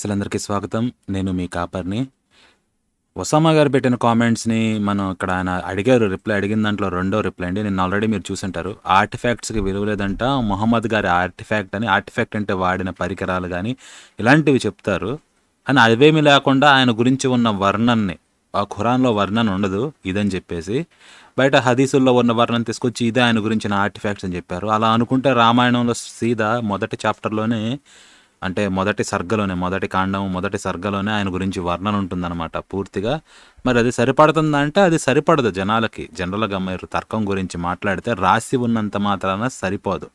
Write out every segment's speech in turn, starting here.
శ్రోతలందరికీ స్వాగతం నేను మీ కాపర్ని ఒసామా గారు పెట్టిన కామెంట్స్ని మనం ఇక్కడ ఆయన అడిగారు రిప్లై అడిగిన దాంట్లో రెండో రిప్లై అండి నేను ఆల్రెడీ మీరు చూసుంటారు ఆర్టిఫాక్ట్స్కి విలువ లేదంట మొహమ్మద్ గారి ఆర్టిఫాక్ట్ అని ఆర్టిఫాక్ట్ అంటే వాడిన పరికరాలు కానీ ఇలాంటివి చెప్తారు అని అవేమీ లేకుండా ఆయన గురించి ఉన్న వర్ణన్ని ఆ ఖురాన్లో వర్ణన ఉండదు ఇదని చెప్పేసి బయట హదీసుల్లో ఉన్న వర్ణన తీసుకొచ్చి ఇదే ఆయన గురించిన ఆర్టిఫాక్ట్స్ అని చెప్పారు అలా అనుకుంటే రామాయణంలో సీత మొదటి చాప్టర్లోనే అంటే మొదటి సర్గలోనే మొదటి కాండము మొదటి సర్గలోనే ఆయన గురించి వర్ణన ఉంటుందన్నమాట పూర్తిగా మరి అది సరిపడుతుందా అంటే అది సరిపడదు జనాలకి జనరల్గా మీరు తర్కం గురించి మాట్లాడితే రాసి ఉన్నంత మాత్రాన సరిపోదు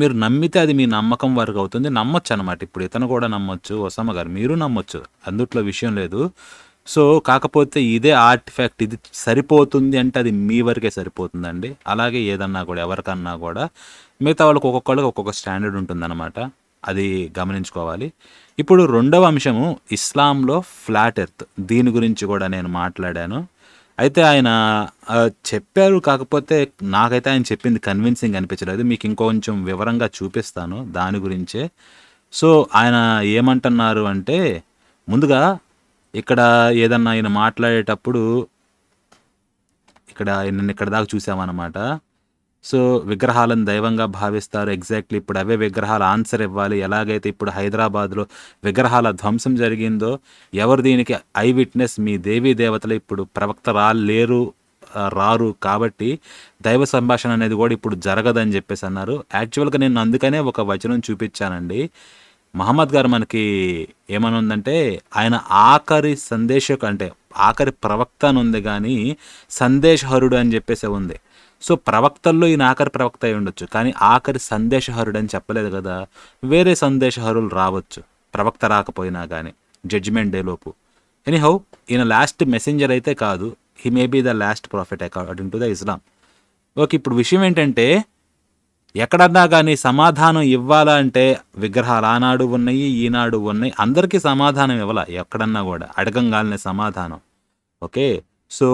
మీరు నమ్మితే అది మీ నమ్మకం వరకు అవుతుంది నమ్మొచ్చు అనమాట ఇప్పుడు ఇతను కూడా నమ్మొచ్చు ఒసమ్మ గారు మీరు నమ్మొచ్చు అందుట్లో విషయం లేదు సో కాకపోతే ఇదే ఆర్ట్ ఫ్యాక్ట్ ఇది సరిపోతుంది అంటే అది మీ వరకే సరిపోతుందండి అలాగే ఏదన్నా కూడా ఎవరికన్నా కూడా మిగతా వాళ్ళకి ఒక్కొక్కళ్ళకి ఒక్కొక్క స్టాండర్డ్ ఉంటుందన్నమాట అది గమనించుకోవాలి ఇప్పుడు రెండవ అంశము ఇస్లాంలో ఫ్లాట్ ఎర్త్ దీని గురించి కూడా నేను మాట్లాడాను అయితే ఆయన చెప్పారు కాకపోతే నాకైతే ఆయన చెప్పింది కన్విన్సింగ్ అనిపించలేదు మీకు ఇంకొంచెం వివరంగా చూపిస్తాను దాని గురించే సో ఆయన ఏమంటున్నారు అంటే ముందుగా ఇక్కడ ఏదన్నా ఆయన మాట్లాడేటప్పుడు ఇక్కడ నిన్న ఇక్కడ దాకా చూసామన్నమాట సో విగ్రహాలను దైవంగా భావిస్తారు ఎగ్జాక్ట్లీ ఇప్పుడు అవే విగ్రహాలు ఆన్సర్ ఇవ్వాలి ఎలాగైతే ఇప్పుడు హైదరాబాద్లో విగ్రహాల ధ్వంసం జరిగిందో ఎవరు దీనికి ఐ విట్నెస్ మీ దేవీ దేవతలు ఇప్పుడు ప్రవక్త రాలేరు రారు కాబట్టి దైవ సంభాషణ అనేది కూడా ఇప్పుడు జరగదని చెప్పేసి అన్నారు యాక్చువల్గా నేను అందుకనే ఒక వచనం చూపించానండి మహమ్మద్ గారు మనకి ఏమనుందంటే ఆయన ఆఖరి సందేశకు అంటే ఆఖరి ప్రవక్త అని ఉంది కానీ సందేశహరుడు అని చెప్పేసి ఉంది సో ప్రవక్తల్లో ఈయన ఆఖరి ప్రవక్త అయి ఉండొచ్చు కానీ ఆఖరి సందేశహరుడు అని చెప్పలేదు కదా వేరే సందేశహరులు రావచ్చు ప్రవక్త రాకపోయినా కానీ జడ్జిమెంట్ డే లోపు ఎనీహౌ ఈయన లాస్ట్ మెసెంజర్ అయితే కాదు he may be the last prophet according to the Islam okay ఇప్పుడు విషయం ఏంటంటే ఎక్కడన్నా కానీ సమాధానం ఇవ్వాలా అంటే విగ్రహాలు ఆనాడు ఉన్నాయి ఈనాడు ఉన్నాయి అందరికీ సమాధానం ఇవ్వాల ఎక్కడన్నా కూడా అడగంగాలనే సమాధానం ఓకే సో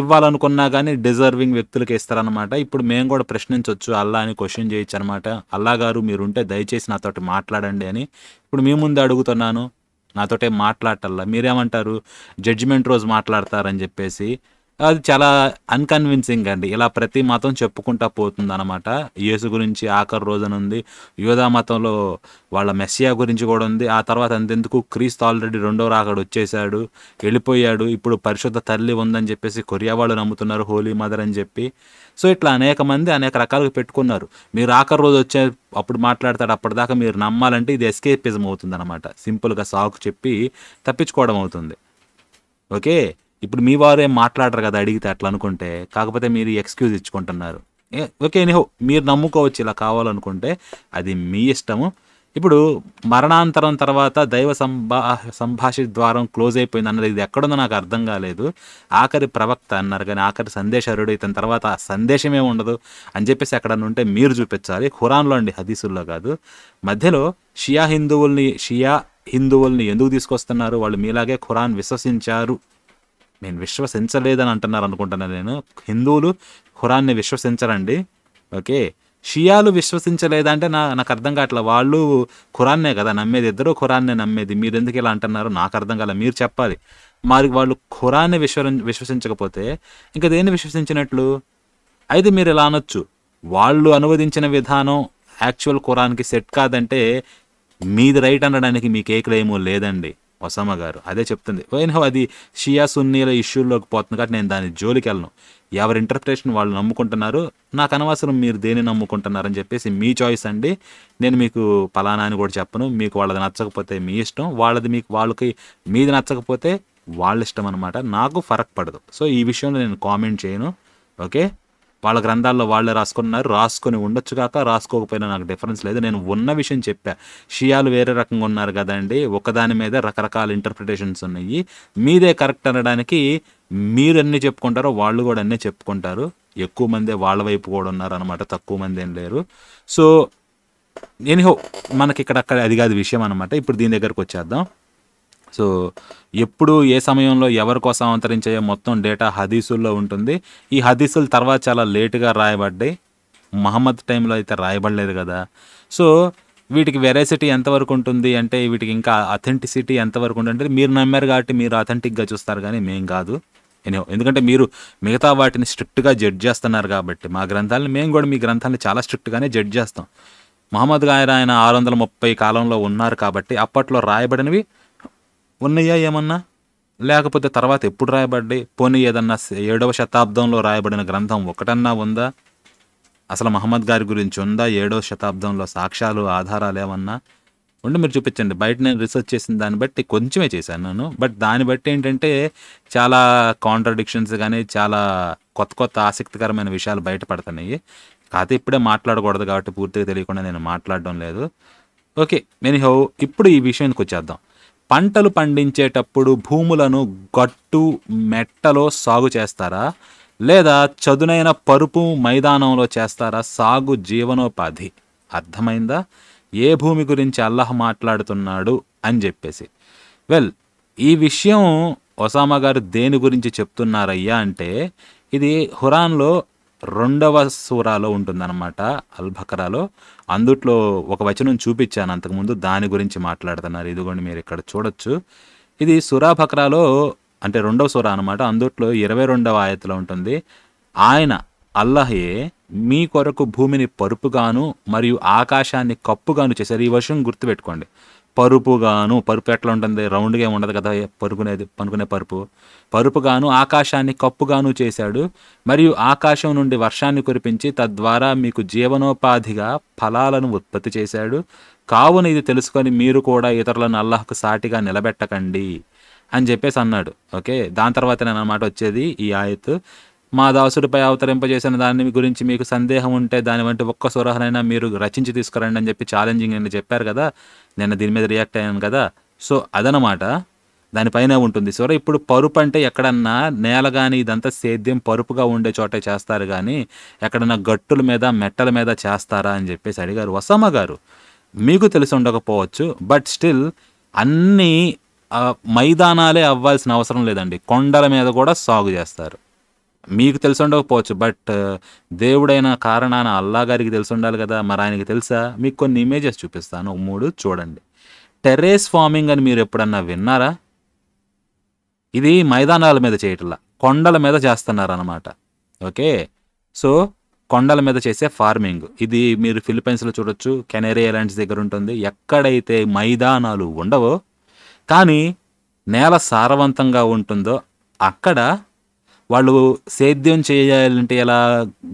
ఇవ్వాలనుకున్నా కానీ డిజర్వింగ్ వ్యక్తులకి ఇస్తారనమాట ఇప్పుడు మేము కూడా ప్రశ్నించవచ్చు అల్లా అని క్వశ్చన్ చేయొచ్చు అనమాట అల్లా గారు మీరుంటే దయచేసి నాతోటి మాట్లాడండి అని ఇప్పుడు మీ ముందు అడుగుతున్నాను నాతోటే మాట్లాడటల్లా మీరేమంటారు జడ్జిమెంట్ రోజు మాట్లాడతారని చెప్పేసి అది చాలా అన్కన్విన్సింగ్ అండి ఇలా ప్రతి మతం చెప్పుకుంటా పోతుంది అనమాట యేసు గురించి ఆఖరి రోజున ఉంది యోధా మతంలో వాళ్ళ మెస్సియా గురించి కూడా ఉంది ఆ తర్వాత అంతెందుకు క్రీస్తు ఆల్రెడీ రెండో రాకడు వచ్చేసాడు వెళ్ళిపోయాడు ఇప్పుడు పరిశుద్ధ తల్లి ఉందని చెప్పేసి కొరియా వాళ్ళు నమ్ముతున్నారు హోలీ మదర్ అని చెప్పి సో ఇట్లా అనేక మంది అనేక రకాలుగా పెట్టుకున్నారు మీరు ఆఖరి రోజు వచ్చే అప్పుడు మాట్లాడతాడు అప్పటిదాకా మీరు నమ్మాలంటే ఇది ఎస్కేపిజం అవుతుంది అనమాట సింపుల్గా సాకు చెప్పి తప్పించుకోవడం అవుతుంది ఓకే ఇప్పుడు మీ వారు ఏం మాట్లాడరు కదా అడిగితే అట్లా అనుకుంటే కాకపోతే మీరు ఎక్స్క్యూజ్ ఇచ్చుకుంటున్నారు ఓకే ఎనీహో మీరు నమ్ముకోవచ్చు ఇలా కావాలనుకుంటే అది మీ ఇష్టము ఇప్పుడు మరణాంతరం తర్వాత దైవ సంభా సంభాష ద్వారం క్లోజ్ అయిపోయింది అన్నది ఇది ఎక్కడుందో నాకు అర్థం కాలేదు ఆఖరి ప్రవక్త అన్నారు కానీ ఆఖరి సందేశారుడు ఇతని తర్వాత సందేశమే ఉండదు అని చెప్పేసి ఎక్కడ ఉంటే మీరు చూపించాలి ఖురాన్లో అండి హదీసుల్లో కాదు మధ్యలో షియా హిందువుల్ని షియా హిందువుల్ని ఎందుకు తీసుకొస్తున్నారు వాళ్ళు మీలాగే ఖురాన్ విశ్వసించారు నేను విశ్వసించలేదని అంటున్నారు అనుకుంటున్నాను నేను హిందువులు ఖురాన్ని విశ్వసించరండి ఓకే షియాలు విశ్వసించలేదంటే నా నాకు అర్థం కావట్లే వాళ్ళు ఖురాన్నే కదా నమ్మేది ఇద్దరు ఖురాన్నే నమ్మేది మీరు ఎందుకు ఇలా అంటున్నారు నాకు అర్థం కాలేదు మీరు చెప్పాలి మరి వాళ్ళు ఖురాన్ని విశ్వ విశ్వసించకపోతే ఇంకా దేన్ని విశ్వసించినట్లు అయితే మీరు ఇలా అనొచ్చు వాళ్ళు అనువదించిన విధానం యాక్చువల్ ఖురాన్కి సెట్ కాదంటే మీది రైట్ అనడానికి మీకు ఏ క్లెయిము లేదండి ఒసామా గారు అదే చెప్తుంది వైనవ్ అది షియా సున్నీల ఇష్యూలోకి పోతుంది కాబట్టి నేను దాని జోలికి వెళ్ళను ఎవరి ఇంటర్ప్రిటేషన్ వాళ్ళు నమ్ముకుంటున్నారు నాకు అనవసరం మీరు దేని నమ్ముకుంటున్నారని చెప్పేసి మీ చాయిస్ అండి నేను మీకు ఫలానా అని కూడా చెప్పను మీకు వాళ్ళది నచ్చకపోతే మీ ఇష్టం వాళ్ళది మీకు వాళ్ళకి మీది నచ్చకపోతే వాళ్ళ ఇష్టం అనమాట నాకు ఫరక్ పడదు సో ఈ విషయంలో నేను కామెంట్ చేయను ఓకే వాళ్ళ గ్రంథాల్లో వాళ్ళే రాసుకున్నారు రాసుకొని ఉండొచ్చు కాక రాసుకోకపోయినా నాకు డిఫరెన్స్ లేదు నేను ఉన్న విషయం చెప్పా షియాలు వేరే రకంగా ఉన్నారు కదండి ఒకదాని మీద రకరకాల ఇంటర్ప్రిటేషన్స్ ఉన్నాయి మీదే కరెక్ట్ అనడానికి మీరు అన్నీ చెప్పుకుంటారో వాళ్ళు కూడా అన్నీ చెప్పుకుంటారు ఎక్కువ మందే వాళ్ళ వైపు కూడా ఉన్నారు అనమాట తక్కువ మంది ఏం లేరు సో ఎనిహో మనకి ఇక్కడ అక్కడ అది కాదు విషయం అనమాట ఇప్పుడు దీని దగ్గరకు వచ్చేద్దాం సో ఎప్పుడు ఏ సమయంలో ఎవరి కోసం అవతరించాయో మొత్తం డేటా హదీసుల్లో ఉంటుంది ఈ హదీసులు తర్వాత చాలా లేటుగా రాయబడ్డాయి మహమ్మద్ టైంలో అయితే రాయబడలేదు కదా సో వీటికి వెరైసిటీ ఎంతవరకు ఉంటుంది అంటే వీటికి ఇంకా అథెంటిసిటీ ఎంతవరకు ఉంటుంది అంటే మీరు నమ్మారు కాబట్టి మీరు అథెంటిక్గా చూస్తారు కానీ మేం కాదు ఎందుకంటే మీరు మిగతా వాటిని స్ట్రిక్ట్గా జడ్జ్ చేస్తున్నారు కాబట్టి మా గ్రంథాలను మేము కూడా మీ గ్రంథాలను చాలా స్ట్రిక్ట్గానే జడ్జ్ చేస్తాం మహమ్మద్ గాయర్ ఆయన ఆరు వందల ముప్పై కాలంలో ఉన్నారు కాబట్టి అప్పట్లో రాయబడినవి ఉన్నయ్యా ఏమన్నా లేకపోతే తర్వాత ఎప్పుడు రాయబడ్డాయి పోనీ ఏదన్నా ఏడవ శతాబ్దంలో రాయబడిన గ్రంథం ఒకటన్నా ఉందా అసలు మహమ్మద్ గారి గురించి ఉందా ఏడవ శతాబ్దంలో సాక్ష్యాలు ఆధారాలు ఏమన్నా ఉండి మీరు చూపించండి బయట నేను రీసెర్చ్ చేసిన దాన్ని బట్టి కొంచెమే చేశాను నేను బట్ దాన్ని బట్టి ఏంటంటే చాలా కాంట్రడిక్షన్స్ కానీ చాలా కొత్త కొత్త ఆసక్తికరమైన విషయాలు బయటపడుతున్నాయి కాకపోతే ఇప్పుడే మాట్లాడకూడదు కాబట్టి పూర్తిగా తెలియకుండా నేను మాట్లాడడం లేదు ఓకే నేను ఇప్పుడు ఈ విషయానికి వచ్చేద్దాం పంటలు పండించేటప్పుడు భూములను గట్టు మెట్టలో సాగు చేస్తారా లేదా చదునైన పరుపు మైదానంలో చేస్తారా సాగు జీవనోపాధి అర్థమైందా ఏ భూమి గురించి అల్లహ మాట్లాడుతున్నాడు అని చెప్పేసి వెల్ ఈ విషయం ఒసామా గారు దేని గురించి చెప్తున్నారయ్యా అంటే ఇది హురాన్లో రెండవ సూరాలో ఉంటుందన్నమాట అల్బకరాలో అందుట్లో ఒక వచనం చూపించాను అంతకుముందు దాని గురించి మాట్లాడుతున్నారు ఇదిగోండి మీరు ఇక్కడ చూడొచ్చు ఇది సురాభకరాలో అంటే రెండవ సూరా అనమాట అందుట్లో ఇరవై రెండవ ఆయతలో ఉంటుంది ఆయన అల్లహయే మీ కొరకు భూమిని పరుపుగాను మరియు ఆకాశాన్ని కప్పుగాను చేశారు ఈ వర్షం గుర్తుపెట్టుకోండి పరుపుగాను పరుపు ఎట్లా ఉంటుంది రౌండ్గా ఉండదు కదా పరుకునేది పనుకునే పరుపు పరుపుగాను ఆకాశాన్ని కప్పుగాను చేశాడు మరియు ఆకాశం నుండి వర్షాన్ని కురిపించి తద్వారా మీకు జీవనోపాధిగా ఫలాలను ఉత్పత్తి చేశాడు కావున ఇది తెలుసుకొని మీరు కూడా ఇతరులను అల్లాహకు సాటిగా నిలబెట్టకండి అని చెప్పేసి అన్నాడు ఓకే దాని తర్వాత నేను అన్నమాట వచ్చేది ఈ ఆయత్ మా దాసుడిపై అవతరింపజేసిన దాని గురించి మీకు సందేహం ఉంటే దాని వంటి ఒక్క స్వరహనైనా మీరు రచించి తీసుకురండి అని చెప్పి ఛాలెంజింగ్ నేను చెప్పారు కదా నిన్న దీని మీద రియాక్ట్ అయ్యాను కదా సో అదనమాట దానిపైన ఉంటుంది సో ఇప్పుడు పరుపు అంటే ఎక్కడన్నా నేల కానీ ఇదంతా సేద్యం పరుపుగా ఉండే చోటే చేస్తారు కానీ ఎక్కడన్నా గట్టుల మీద మెట్టల మీద చేస్తారా అని చెప్పేసి అడిగారు వసమ్మ గారు మీకు తెలిసి ఉండకపోవచ్చు బట్ స్టిల్ అన్నీ మైదానాలే అవ్వాల్సిన అవసరం లేదండి కొండల మీద కూడా సాగు చేస్తారు మీకు తెలిసి ఉండకపోవచ్చు బట్ దేవుడైన కారణాన అల్లా గారికి తెలిసి ఉండాలి కదా మరి ఆయనకి తెలుసా మీకు కొన్ని ఇమేజెస్ చూపిస్తాను మూడు చూడండి టెర్రేస్ ఫార్మింగ్ అని మీరు ఎప్పుడన్నా విన్నారా ఇది మైదానాల మీద చేయటంలా కొండల మీద చేస్తున్నారనమాట ఓకే సో కొండల మీద చేసే ఫార్మింగ్ ఇది మీరు ఫిలిపైన్స్లో చూడొచ్చు కెనరీ ఐలాండ్స్ దగ్గర ఉంటుంది ఎక్కడైతే మైదానాలు ఉండవో కానీ నేల సారవంతంగా ఉంటుందో అక్కడ వాళ్ళు సేద్యం చేయాలంటే ఎలా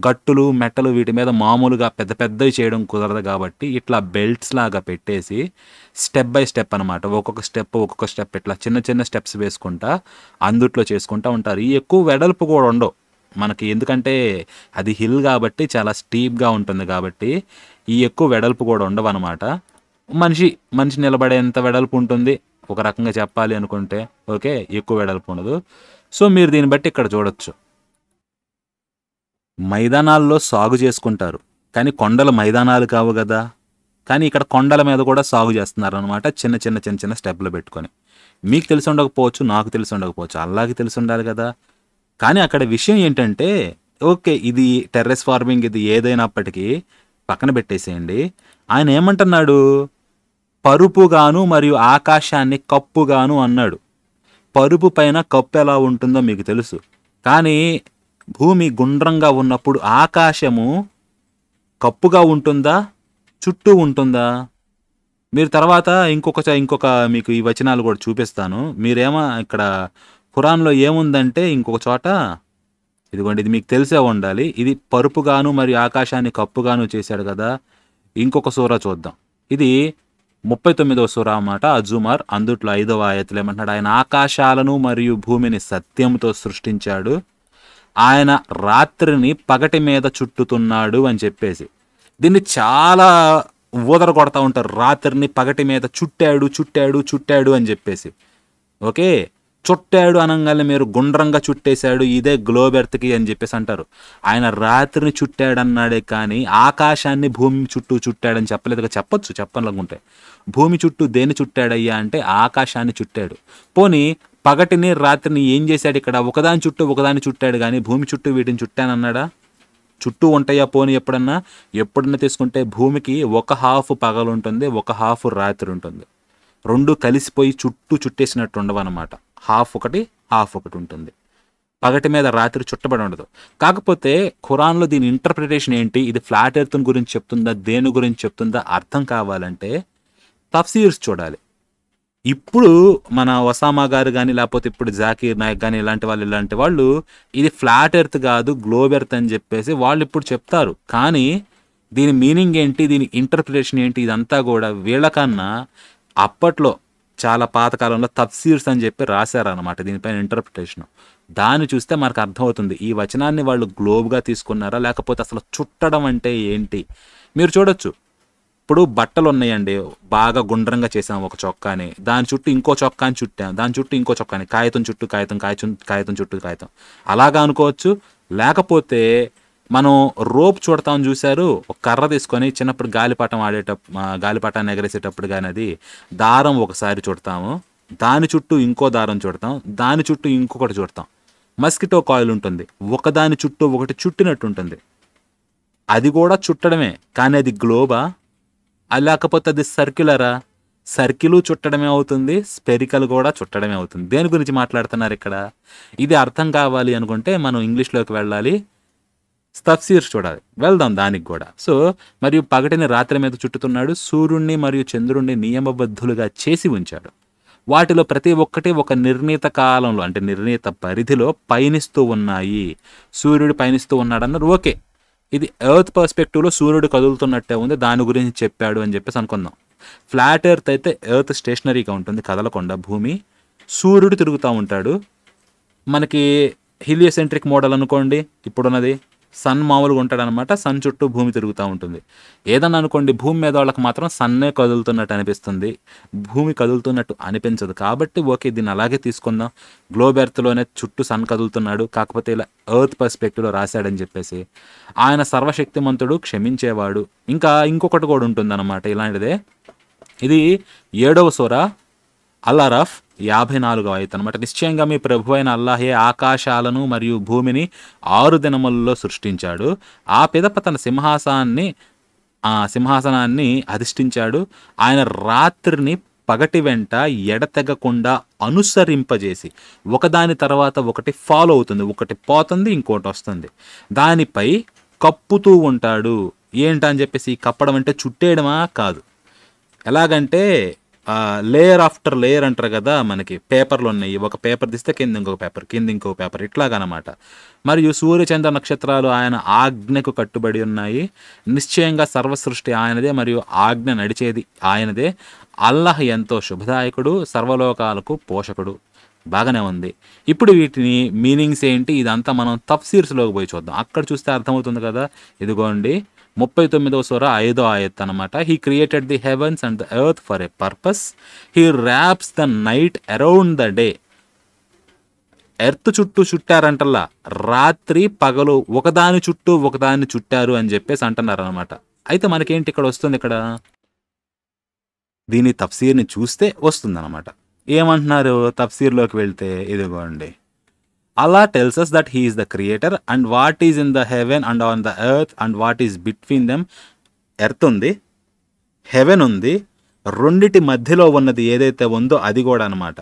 గట్టులు మెట్టలు వీటి మీద మామూలుగా పెద్ద పెద్దవి చేయడం కుదరదు కాబట్టి ఇట్లా బెల్ట్స్ లాగా పెట్టేసి స్టెప్ బై స్టెప్ అనమాట ఒక్కొక్క స్టెప్ ఒక్కొక్క స్టెప్ ఇట్లా చిన్న చిన్న స్టెప్స్ వేసుకుంటా అందుట్లో చేసుకుంటా ఉంటారు ఎక్కువ వెడల్పు కూడా ఉండవు మనకి ఎందుకంటే అది హిల్ కాబట్టి చాలా స్టీప్గా ఉంటుంది కాబట్టి ఈ ఎక్కువ వెడల్పు కూడా ఉండవు అనమాట మనిషి మనిషి నిలబడేంత వెడల్పు ఉంటుంది ఒక రకంగా చెప్పాలి అనుకుంటే ఓకే ఎక్కువ వెడల్పు ఉండదు సో మీరు దీన్ని బట్టి ఇక్కడ చూడొచ్చు మైదానాల్లో సాగు చేసుకుంటారు కానీ కొండల మైదానాలు కావు కదా కానీ ఇక్కడ కొండల మీద కూడా సాగు చేస్తున్నారు అనమాట చిన్న చిన్న చిన్న చిన్న స్టెప్లు పెట్టుకొని మీకు తెలిసి ఉండకపోవచ్చు నాకు తెలిసి ఉండకపోవచ్చు అలాగే తెలిసి ఉండాలి కదా కానీ అక్కడ విషయం ఏంటంటే ఓకే ఇది టెర్రస్ ఫార్మింగ్ ఇది ఏదైనప్పటికీ పక్కన పెట్టేసేయండి ఆయన ఏమంటున్నాడు పరుపుగాను మరియు ఆకాశాన్ని కప్పుగాను అన్నాడు పరుపు పైన కప్పు ఎలా ఉంటుందో మీకు తెలుసు కానీ భూమి గుండ్రంగా ఉన్నప్పుడు ఆకాశము కప్పుగా ఉంటుందా చుట్టూ ఉంటుందా మీరు తర్వాత ఇంకొక ఇంకొక మీకు ఈ వచనాలు కూడా చూపిస్తాను మీరేమో ఇక్కడ ఖురాన్లో ఏముందంటే ఇంకొక చోట ఇదిగోండి ఇది మీకు తెలిసే ఉండాలి ఇది పరుపుగాను మరియు ఆకాశాన్ని కప్పుగాను చేశాడు కదా ఇంకొక సూర చూద్దాం ఇది ముప్పై తొమ్మిదవ సురా అన్నమాట అజుమార్ అందుట్లో ఐదవ ఆయతలు ఏమంటున్నాడు ఆయన ఆకాశాలను మరియు భూమిని సత్యంతో సృష్టించాడు ఆయన రాత్రిని పగటి మీద చుట్టుతున్నాడు అని చెప్పేసి దీన్ని చాలా ఊదర కొడతా ఉంటారు రాత్రిని పగటి మీద చుట్టాడు చుట్టాడు చుట్టాడు అని చెప్పేసి ఓకే చుట్టాడు అనగానే మీరు గుండ్రంగా చుట్టేశాడు ఇదే గ్లోబ్ ఎర్త్కి అని చెప్పేసి అంటారు ఆయన రాత్రిని చుట్టాడు అన్నాడే కానీ ఆకాశాన్ని భూమి చుట్టూ చుట్టాడని చెప్పలేదు చెప్పొచ్చు చెప్పనులనుకుంటే భూమి చుట్టూ దేని చుట్టాడయ్యా అంటే ఆకాశాన్ని చుట్టాడు పోనీ పగటిని రాత్రిని ఏం చేశాడు ఇక్కడ ఒకదాని చుట్టూ ఒకదాని చుట్టాడు కానీ భూమి చుట్టూ వీటిని చుట్టానన్నాడా చుట్టూ ఉంటాయా పోనీ ఎప్పుడన్నా ఎప్పుడన్నా తీసుకుంటే భూమికి ఒక హాఫ్ పగలు ఉంటుంది ఒక హాఫ్ రాత్రి ఉంటుంది రెండు కలిసిపోయి చుట్టూ చుట్టేసినట్టు ఉండవన్నమాట హాఫ్ ఒకటి హాఫ్ ఒకటి ఉంటుంది పగటి మీద రాత్రి చుట్టబడి ఉండదు కాకపోతే ఖురాన్లో దీని ఇంటర్ప్రిటేషన్ ఏంటి ఇది ఫ్లాట్ ఎర్త్ గురించి చెప్తుందా దేని గురించి చెప్తుందా అర్థం కావాలంటే తఫ్సీర్స్ చూడాలి ఇప్పుడు మన ఒసామా గారు కానీ లేకపోతే ఇప్పుడు జాకీర్ నాయక్ కానీ ఇలాంటి వాళ్ళు ఇలాంటి వాళ్ళు ఇది ఫ్లాట్ ఎర్త్ కాదు గ్లోబ్ ఎర్త్ అని చెప్పేసి వాళ్ళు ఇప్పుడు చెప్తారు కానీ దీని మీనింగ్ ఏంటి దీని ఇంటర్ప్రిటేషన్ ఏంటి ఇదంతా కూడా వీళ్ళకన్నా అప్పట్లో చాలా పాతకాలంలో తఫ్సీర్స్ అని చెప్పి అనమాట దీనిపైన ఇంటర్ప్రిటేషన్ దాన్ని చూస్తే మనకు అర్థమవుతుంది ఈ వచనాన్ని వాళ్ళు గ్లోబ్గా తీసుకున్నారా లేకపోతే అసలు చుట్టడం అంటే ఏంటి మీరు చూడొచ్చు ఇప్పుడు బట్టలు ఉన్నాయండి బాగా గుండ్రంగా చేసాం ఒక చొక్కాని దాని చుట్టూ ఇంకో చొక్కాని చుట్టాం దాని చుట్టూ ఇంకో చొక్కాని కాగితం చుట్టూ కాగితం కాగితం కాగితం చుట్టూ కాగితం అలాగా అనుకోవచ్చు లేకపోతే మనం రోప్ చూడతాం చూశారు ఒక కర్ర తీసుకొని చిన్నప్పుడు గాలిపటం ఆడేటప్పుడు గాలిపటాన్ని ఎగరేసేటప్పుడు కానీ అది దారం ఒకసారి చూడతాము దాని చుట్టూ ఇంకో దారం చూడతాం దాని చుట్టూ ఇంకొకటి చూడతాం మస్కిటో కాయిల్ ఉంటుంది ఒకదాని చుట్టూ ఒకటి చుట్టినట్టు ఉంటుంది అది కూడా చుట్టడమే కానీ అది గ్లోబా లేకపోతే అది సర్క్యులరా సర్కిలు చుట్టడమే అవుతుంది స్పెరికల్ కూడా చుట్టడమే అవుతుంది దేని గురించి మాట్లాడుతున్నారు ఇక్కడ ఇది అర్థం కావాలి అనుకుంటే మనం ఇంగ్లీష్లోకి వెళ్ళాలి తఫ్సీర్ చూడాలి వెళ్దాం దానికి కూడా సో మరియు పగటిని రాత్రి మీద చుట్టుతున్నాడు సూర్యుణ్ణి మరియు చంద్రుణ్ణి నియమబద్ధులుగా చేసి ఉంచాడు వాటిలో ప్రతి ఒక్కటి ఒక నిర్ణీత కాలంలో అంటే నిర్ణీత పరిధిలో పయనిస్తూ ఉన్నాయి సూర్యుడు పయనిస్తూ ఉన్నాడన్నారు ఓకే ఇది ఎర్త్ పర్స్పెక్టివ్లో సూర్యుడు కదులుతున్నట్టే ఉంది దాని గురించి చెప్పాడు అని చెప్పేసి అనుకుందాం ఫ్లాట్ ఎర్త్ అయితే ఎర్త్ స్టేషనరీగా ఉంటుంది కదలకుండా భూమి సూర్యుడు తిరుగుతూ ఉంటాడు మనకి హీలియోసెంట్రిక్ మోడల్ అనుకోండి ఇప్పుడున్నది సన్ మామూలుగా ఉంటాడనమాట సన్ చుట్టూ భూమి తిరుగుతూ ఉంటుంది ఏదన్నా అనుకోండి భూమి మీద వాళ్ళకి మాత్రం సన్నే కదులుతున్నట్టు అనిపిస్తుంది భూమి కదులుతున్నట్టు అనిపించదు కాబట్టి ఓకే దీన్ని అలాగే తీసుకుందాం గ్లోబ్ ఎర్త్లోనే చుట్టూ సన్ కదులుతున్నాడు కాకపోతే ఇలా ఎర్త్ పర్స్పెక్టివ్లో రాశాడని చెప్పేసి ఆయన సర్వశక్తిమంతుడు క్షమించేవాడు ఇంకా ఇంకొకటి కూడా ఉంటుందన్నమాట ఇలాంటిదే ఇది ఏడవ సూర ఆఫ్ యాభై నాలుగవ ఆయుత్ అనమాట నిశ్చయంగా మీ ప్రభు అయిన అల్లాహే ఆకాశాలను మరియు భూమిని ఆరు దినములలో సృష్టించాడు ఆ పిదప తన సింహాసాన్ని ఆ సింహాసనాన్ని అధిష్ఠించాడు ఆయన రాత్రిని పగటి వెంట ఎడతెగకుండా అనుసరింపజేసి ఒకదాని తర్వాత ఒకటి ఫాలో అవుతుంది ఒకటి పోతుంది ఇంకోటి వస్తుంది దానిపై కప్పుతూ ఉంటాడు ఏంటని చెప్పేసి కప్పడం అంటే చుట్టేయడమా కాదు ఎలాగంటే ఆ లేయర్ ఆఫ్టర్ లేయర్ అంటారు కదా మనకి పేపర్లు ఉన్నాయి ఒక పేపర్ తీస్తే కింద ఇంకొక పేపర్ కింద ఇంకొక పేపర్ ఇట్లాగనమాట మరియు సూర్య చంద్ర నక్షత్రాలు ఆయన ఆజ్ఞకు కట్టుబడి ఉన్నాయి నిశ్చయంగా సర్వసృష్టి ఆయనదే మరియు ఆజ్ఞ నడిచేది ఆయనదే అల్లహ ఎంతో శుభదాయకుడు సర్వలోకాలకు పోషకుడు బాగానే ఉంది ఇప్పుడు వీటిని మీనింగ్స్ ఏంటి ఇదంతా మనం తఫ్సీర్స్లోకి పోయి చూద్దాం అక్కడ చూస్తే అర్థమవుతుంది కదా ఇదిగోండి ముప్పై తొమ్మిదవ స్వర ఐదో ఆయత్ అనమాట he created the heavens and the earth for a purpose he wraps the night around the day earth చుట్టూ చుట్టారంటల్లా రాత్రి పగలు ఒకదాని చుట్టూ ఒకదాని చుట్టారు అని చెప్పేసి అంటున్నారు అనమాట అయితే మనకేంటి ఇక్కడ వస్తుంది ఇక్కడ దీని తఫ్సీర్ని చూస్తే వస్తుందన్నమాట ఏమంటున్నారు తఫ్సీర్లోకి వెళ్తే ఇదిగోండి అలా tells that that the creator and what is in the heaven and on the earth and what is between is earth ఉంది హెవెన్ ఉంది రెండిటి మధ్యలో ఉన్నది ఏదైతే ఉందో అది కూడా అనమాట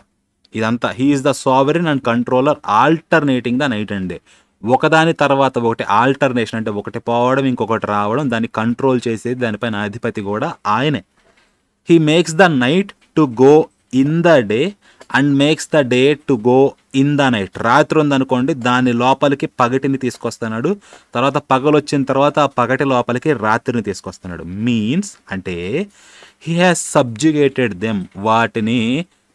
ఇదంతా he is the sovereign and controller alternating the night and day ఒకదాని తర్వాత ఒకటి ఆల్టర్నేషన్ అంటే ఒకటి పోవడం ఇంకొకటి రావడం దాన్ని కంట్రోల్ చేసేది దానిపైన అధిపతి కూడా ఆయనే he makes the night to go in the day and makes the day to go in the night రాత్రి ఉందనుకోండి దాని లోపలికి పగటిని తీసుకొస్తున్నాడు తర్వాత పగలొచ్చిన తర్వాత ఆ పగటి లోపలికి రాత్రిని తీసుకొస్తున్నాడు మీన్స్ అంటే హీ హ్యాస్ సబ్జుగేటెడ్ దెమ్ వాటిని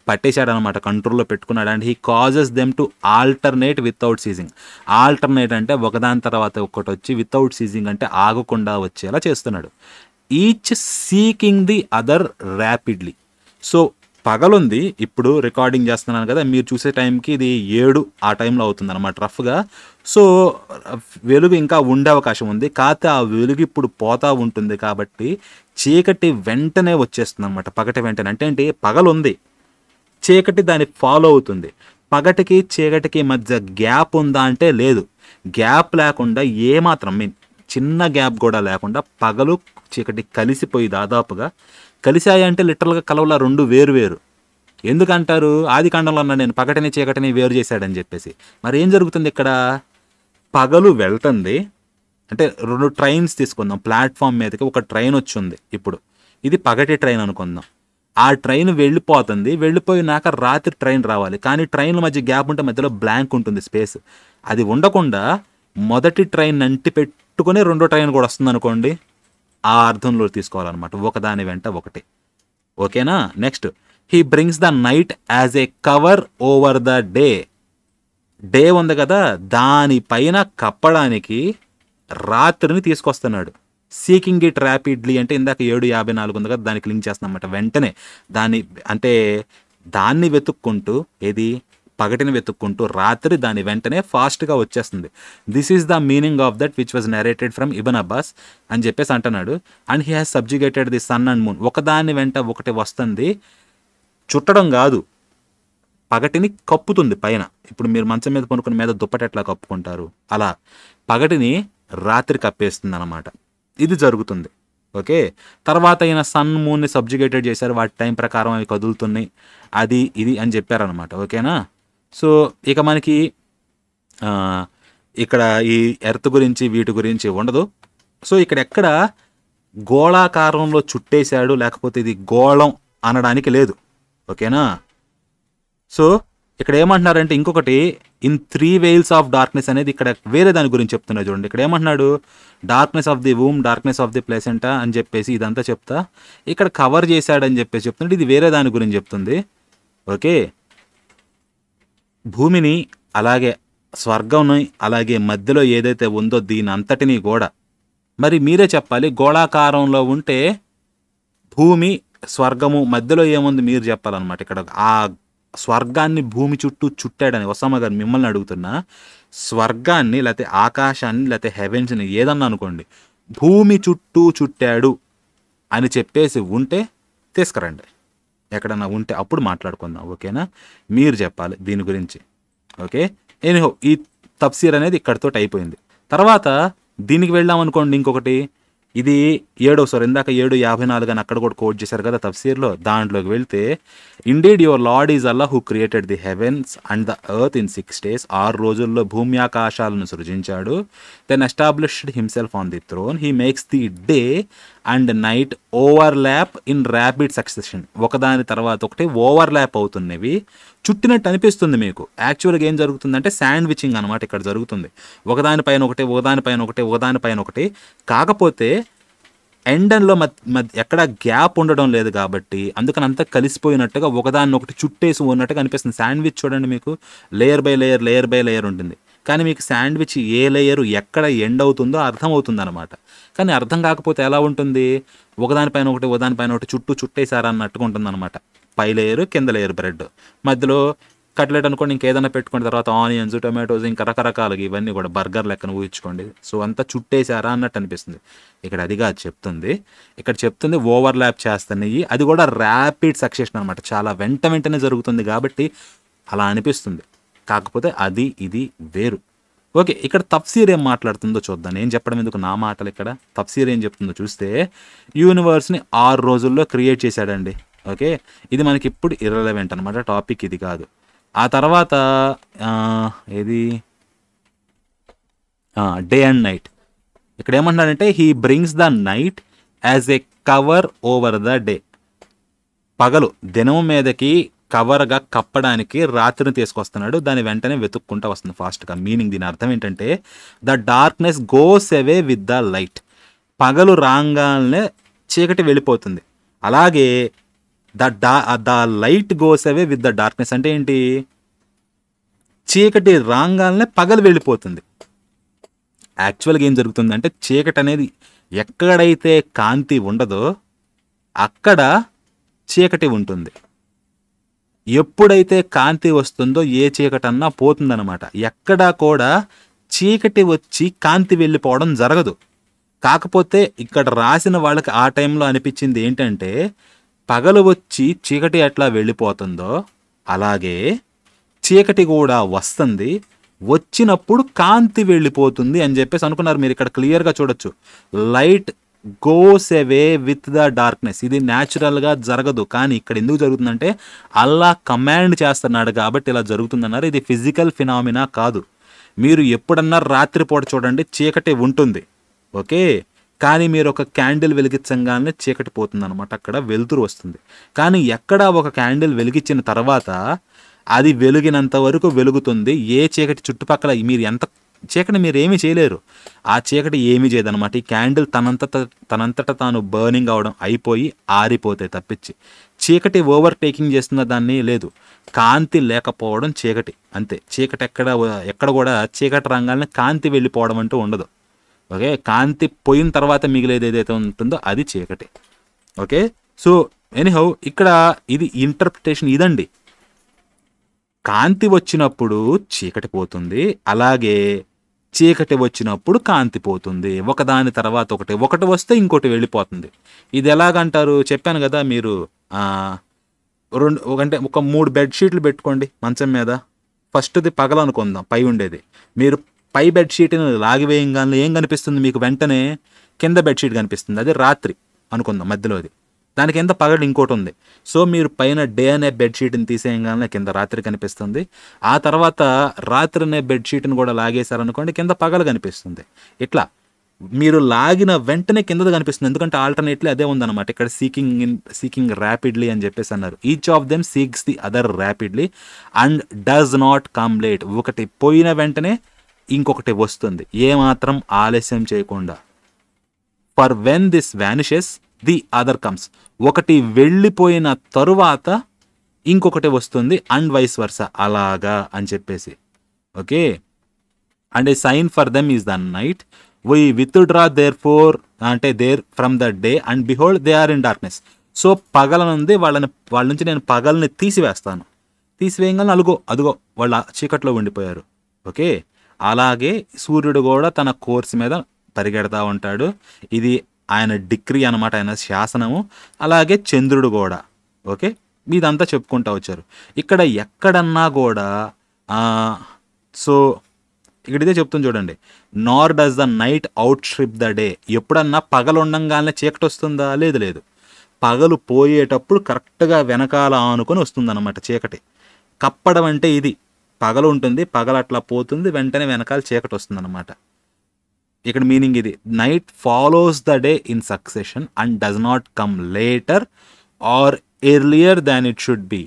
పట్టేశాడు అనమాట కంట్రోల్లో పెట్టుకున్నాడు and he causes them to alternate without ceasing alternate అంటే ఒకదాని తర్వాత ఒకటి వచ్చి వితౌట్ సీజింగ్ అంటే ఆగకుండా వచ్చేలా చేస్తున్నాడు each seeking the other rapidly so పగలుంది ఇప్పుడు రికార్డింగ్ చేస్తున్నాను కదా మీరు చూసే టైంకి ఇది ఏడు ఆ టైంలో అవుతుంది అనమాట రఫ్గా సో వెలుగు ఇంకా ఉండే అవకాశం ఉంది కాకపోతే ఆ వెలుగు ఇప్పుడు పోతా ఉంటుంది కాబట్టి చీకటి వెంటనే వచ్చేస్తుంది అనమాట పగటి వెంటనే అంటే ఏంటి పగలుంది చీకటి దాన్ని ఫాలో అవుతుంది పగటికి చీకటికి మధ్య గ్యాప్ ఉందా అంటే లేదు గ్యాప్ లేకుండా ఏమాత్రం మీన్ చిన్న గ్యాప్ కూడా లేకుండా పగలు చీకటి కలిసిపోయి దాదాపుగా కలిశాయంటే లిటరల్గా కలవలా రెండు వేరు వేరు ఎందుకంటారు ఆది కాండంలో ఉన్న నేను పగటిని చీకటిని వేరు చేశాడని చెప్పేసి మరి ఏం జరుగుతుంది ఇక్కడ పగలు వెళ్తుంది అంటే రెండు ట్రైన్స్ తీసుకుందాం ప్లాట్ఫామ్ మీదకి ఒక ట్రైన్ వచ్చింది ఇప్పుడు ఇది పగటి ట్రైన్ అనుకుందాం ఆ ట్రైన్ వెళ్ళిపోతుంది వెళ్ళిపోయినాక రాత్రి ట్రైన్ రావాలి కానీ ట్రైన్ల మధ్య గ్యాప్ ఉంటే మధ్యలో బ్లాంక్ ఉంటుంది స్పేస్ అది ఉండకుండా మొదటి ట్రైన్ అంటి పెట్టుకుని రెండో ట్రైన్ కూడా వస్తుంది అనుకోండి ఆ అర్థంలో తీసుకోవాలన్నమాట ఒకదాని వెంట ఒకటి ఓకేనా next he brings the night as a cover over the day day ఉంది కదా దానిపైన కప్పడానికి రాత్రిని తీసుకొస్తున్నాడు సీకింగ్ ఇట్ ర్యాపిడ్లీ అంటే ఇందాక ఏడు యాభై నాలుగు ఉంది కదా దానికి లింక్ చేస్తాం అనమాట వెంటనే దాన్ని అంటే దాన్ని వెతుక్కుంటూ ఏది పగటిని వెతుక్కుంటూ రాత్రి దాని వెంటనే ఫాస్ట్గా వచ్చేస్తుంది this is the meaning of that which was narrated from Ibn Abbas అని చెప్పేసి అంటున్నాడు and he has subjugated the sun and moon ఒకదాని వెంట ఒకటి వస్తుంది చుట్టడం కాదు పగటిని కప్పుతుంది పైన ఇప్పుడు మీరు మంచం మీద పనుకుని మీద దుప్పటి ఎట్లా కప్పుకుంటారు అలా పగటిని రాత్రి కప్పేస్తుంది అనమాట ఇది జరుగుతుంది ఓకే తర్వాత అయిన సన్ మూన్ని సబ్జిగేటెడ్ చేశారు వాటి టైం ప్రకారం అవి కదులుతున్నాయి అది ఇది అని చెప్పారనమాట ఓకేనా సో ఇక మనకి ఇక్కడ ఈ ఎర్త్ గురించి వీటి గురించి ఉండదు సో ఇక్కడ ఎక్కడ గోళాకారంలో చుట్టేశాడు లేకపోతే ఇది గోళం అనడానికి లేదు ఓకేనా సో ఇక్కడ ఏమంటున్నారంటే ఇంకొకటి in three veils of darkness అనేది ఇక్కడ వేరే దాని గురించి చెప్తున్నాడు చూడండి ఇక్కడ ఏమంటున్నాడు darkness of the womb darkness of the placenta అని చెప్పేసి ఇదంతా చెప్తా ఇక్కడ కవర్ చేశాడని చెప్పేసి చెప్తున్నాడు ఇది వేరే దాని గురించి చెప్తుంది ఓకే భూమిని అలాగే స్వర్గంని అలాగే మధ్యలో ఏదైతే ఉందో దీని అంతటినీ గోడ మరి మీరే చెప్పాలి గోళాకారంలో ఉంటే భూమి స్వర్గము మధ్యలో ఏముంది మీరు చెప్పాలన్నమాట ఇక్కడ ఆ స్వర్గాన్ని భూమి చుట్టూ చుట్టాడని వసమ్మ గారు మిమ్మల్ని అడుగుతున్నా స్వర్గాన్ని లేకపోతే ఆకాశాన్ని లేకపోతే హెవెన్స్ని ఏదన్నా అనుకోండి భూమి చుట్టూ చుట్టాడు అని చెప్పేసి ఉంటే తీసుకురండి ఎక్కడన్నా ఉంటే అప్పుడు మాట్లాడుకుందాం ఓకేనా మీరు చెప్పాలి దీని గురించి ఓకే ఎనీహో ఈ తప్సీర్ అనేది ఇక్కడితో అయిపోయింది తర్వాత దీనికి వెళ్దాం అనుకోండి ఇంకొకటి ఇది ఏడో సార్ ఇందాక ఏడు యాభై నాలుగు అని అక్కడ కూడా కోట్ చేశారు కదా తఫ్సీర్లో దాంట్లోకి వెళ్తే indeed your lord is Allah who created the heavens and the earth in six days ఆరు రోజుల్లో భూమి ఆకాశాలను సృజించాడు then established himself on the throne he makes the day and night overlap in rapid succession ఒకదాని తర్వాత ఒకటి over lap అవుతున్నవి చుట్టినట్టు అనిపిస్తుంది మీకు యాక్చువల్గా ఏం జరుగుతుందంటే శాండ్విచింగ్ అనమాట ఇక్కడ జరుగుతుంది ఒకదానిపైన ఒకటి ఒకదానిపైన ఒకటి ఒకదానిపైన ఒకటి కాకపోతే ఎండన్లో మధ్య ఎక్కడ గ్యాప్ ఉండడం లేదు కాబట్టి అందుకని అంతా కలిసిపోయినట్టుగా ఒకదాన్ని ఒకటి చుట్టేసి ఉన్నట్టుగా అనిపిస్తుంది శాండ్విచ్ చూడండి మీకు layer by layer layer by layer ఉంటుంది కానీ మీకు శాండ్విచ్ ఏ లేయరు ఎక్కడ ఎండ్ అవుతుందో అర్థమవుతుందన్నమాట కానీ అర్థం కాకపోతే ఎలా ఉంటుంది ఒకదానిపైన ఒకటి ఒకదానిపైన ఒకటి చుట్టూ చుట్టేసారా ఉంటుంది అనమాట పై లేయరు కింద లేయర్ బ్రెడ్ మధ్యలో కట్లెట్ అనుకోండి ఇంకేదైనా పెట్టుకున్న తర్వాత ఆనియన్స్ టొమాటోస్ ఇంకా రకరకాలు ఇవన్నీ కూడా బర్గర్ లెక్కన ఊహించుకోండి సో అంతా చుట్టేసారా అన్నట్టు అనిపిస్తుంది ఇక్కడ అది కాదు చెప్తుంది ఇక్కడ చెప్తుంది ఓవర్ ల్యాప్ చేస్తున్నాయి అది కూడా ర్యాపిడ్ సక్సెషన్ అనమాట చాలా వెంట వెంటనే జరుగుతుంది కాబట్టి అలా అనిపిస్తుంది కాకపోతే అది ఇది వేరు ఓకే ఇక్కడ తప్సీర్ ఏం మాట్లాడుతుందో చూద్దాం నేను చెప్పడం ఎందుకు నా మాటలు ఇక్కడ తప్సీర్ ఏం చెప్తుందో చూస్తే యూనివర్స్ని ఆరు రోజుల్లో క్రియేట్ చేశాడండి ఓకే ఇది మనకి ఇప్పుడు ఇర్రలవెంట్ అనమాట టాపిక్ ఇది కాదు ఆ తర్వాత ఏది డే అండ్ నైట్ ఇక్కడ ఏమంటాడంటే he brings the night as a cover over the day పగలు దినం మీదకి కవర్గా కప్పడానికి రాత్రిని తీసుకొస్తున్నాడు దాని వెంటనే వెతుక్కుంటూ వస్తుంది ఫాస్ట్గా మీనింగ్ దీని అర్థం ఏంటంటే the darkness goes away with the light పగలు రాగానే చీకటి వెళ్ళిపోతుంది అలాగే the the the light goes away with the darkness అంటే ఏంటి చీకటి రాగానే పగలు వెళ్ళిపోతుంది యాక్చువల్గా ఏం జరుగుతుందంటే చీకటి అనేది ఎక్కడైతే కాంతి ఉండదో అక్కడ చీకటి ఉంటుంది ఎప్పుడైతే కాంతి వస్తుందో ఏ చీకటన్నా పోతుందనమాట ఎక్కడా కూడా చీకటి వచ్చి కాంతి వెళ్ళిపోవడం జరగదు కాకపోతే ఇక్కడ రాసిన వాళ్ళకి ఆ టైంలో అనిపించింది ఏంటంటే పగలు వచ్చి చీకటి ఎట్లా వెళ్ళిపోతుందో అలాగే చీకటి కూడా వస్తుంది వచ్చినప్పుడు కాంతి వెళ్ళిపోతుంది అని చెప్పేసి అనుకున్నారు మీరు ఇక్కడ క్లియర్గా చూడొచ్చు light goes away with the darkness ఇది న్యాచురల్గా జరగదు కానీ ఇక్కడ ఎందుకు జరుగుతుందంటే అల్లా కమాండ్ చేస్తున్నాడు కాబట్టి ఇలా జరుగుతుందన్నారు ఇది ఫిజికల్ ఫినామినా కాదు మీరు ఎప్పుడన్నా రాత్రిపూట చూడండి చీకటి ఉంటుంది ఓకే కానీ మీరు ఒక క్యాండిల్ వెలిగించగానే చీకటి పోతుంది అనమాట అక్కడ వెలుతురు వస్తుంది కానీ ఎక్కడ ఒక క్యాండిల్ వెలిగించిన తర్వాత అది వెలిగినంత వరకు వెలుగుతుంది ఏ చీకటి చుట్టుపక్కల మీరు ఎంత చీకటి మీరు ఏమీ చేయలేరు ఆ చీకటి ఏమీ చేయదనమాట ఈ క్యాండిల్ తనంతట తనంతట తాను బర్నింగ్ అవడం అయిపోయి ఆరిపోతే తప్పించి చీకటి ఓవర్టేకింగ్ చేస్తున్న దాన్ని లేదు కాంతి లేకపోవడం చీకటి అంతే చీకటి ఎక్కడ ఎక్కడ కూడా చీకటి రంగాల్ని కాంతి వెళ్ళిపోవడం అంటూ ఉండదు ఓకే కాంతి పోయిన తర్వాత మిగిలేది ఏదైతే ఉంటుందో అది చీకటి ఓకే సో ఎనీహౌ ఇక్కడ ఇది ఇంటర్ప్రిటేషన్ ఇదండి కాంతి వచ్చినప్పుడు చీకటి పోతుంది అలాగే చీకటి వచ్చినప్పుడు కాంతి పోతుంది ఒకదాని తర్వాత ఒకటి ఒకటి వస్తే ఇంకోటి వెళ్ళిపోతుంది ఇది ఎలాగంటారు చెప్పాను కదా మీరు రెండు అంటే ఒక మూడు బెడ్షీట్లు పెట్టుకోండి మంచం మీద ఫస్ట్ది పగలనుకుందాం పై ఉండేది మీరు పై బెడ్షీట్ని లాగివేయంగానే ఏం కనిపిస్తుంది మీకు వెంటనే కింద బెడ్షీట్ కనిపిస్తుంది అది రాత్రి అనుకుందాం మధ్యలోది దాని కింద పగలు ఇంకోటి ఉంది సో మీరు పైన డే అనే బెడ్షీట్ని తీసేయగానే కింద రాత్రి కనిపిస్తుంది ఆ తర్వాత రాత్రి అనే బెడ్షీట్ని కూడా లాగేశారనుకోండి కింద పగలు కనిపిస్తుంది ఇట్లా మీరు లాగిన వెంటనే కిందది కనిపిస్తుంది ఎందుకంటే ఆల్టర్నేట్లీ అదే ఉందన్నమాట ఇక్కడ సీకింగ్ ఇన్ సీకింగ్ ర్యాపిడ్లీ అని చెప్పేసి అన్నారు each of them seeks the other rapidly and does not come late ఒకటి పోయిన వెంటనే ఇంకొకటి వస్తుంది ఏమాత్రం ఆలస్యం చేయకుండా for when this vanishes the other comes ఒకటి వెళ్ళిపోయిన తరువాత ఇంకొకటి వస్తుంది అండ్ వైస్ వర్స అలాగా అని చెప్పేసి okay and a sign for them is the night we withdraw therefore అంటే there from the day and behold they are in darkness so పగలనుంది వాళ్ళని వాళ్ళ నుంచి నేను పగల్ని తీసివేస్తాను తీసివేయగానే అలుగో అదుగో వాళ్ళ చీకట్లో ఉండిపోయారు ఓకే అలాగే సూర్యుడు కూడా తన కోర్స్ మీద పరిగెడతా ఉంటాడు ఇది ఆయన డిగ్రీ అనమాట ఆయన శాసనము అలాగే చంద్రుడు కూడా ఓకే మీదంతా చెప్పుకుంటా వచ్చారు ఇక్కడ ఎక్కడన్నా కూడా సో ఇక్కడ ఇదే చెప్తుంది చూడండి nor does the night outstrip the day ఎప్పుడన్నా పగలు చీకటి వస్తుందా లేదు లేదు పగలు పోయేటప్పుడు కరెక్ట్గా వెనకాల ఆనుకొని వస్తుందన్నమాట చీకటి కప్పడం అంటే ఇది పగలు ఉంటుంది పగలు అట్లా పోతుంది వెంటనే వెనకాల చీకటి వస్తుందన్నమాట ఇక్కడ మీనింగ్ ఇది night follows the day in succession and does not come later or earlier than it should be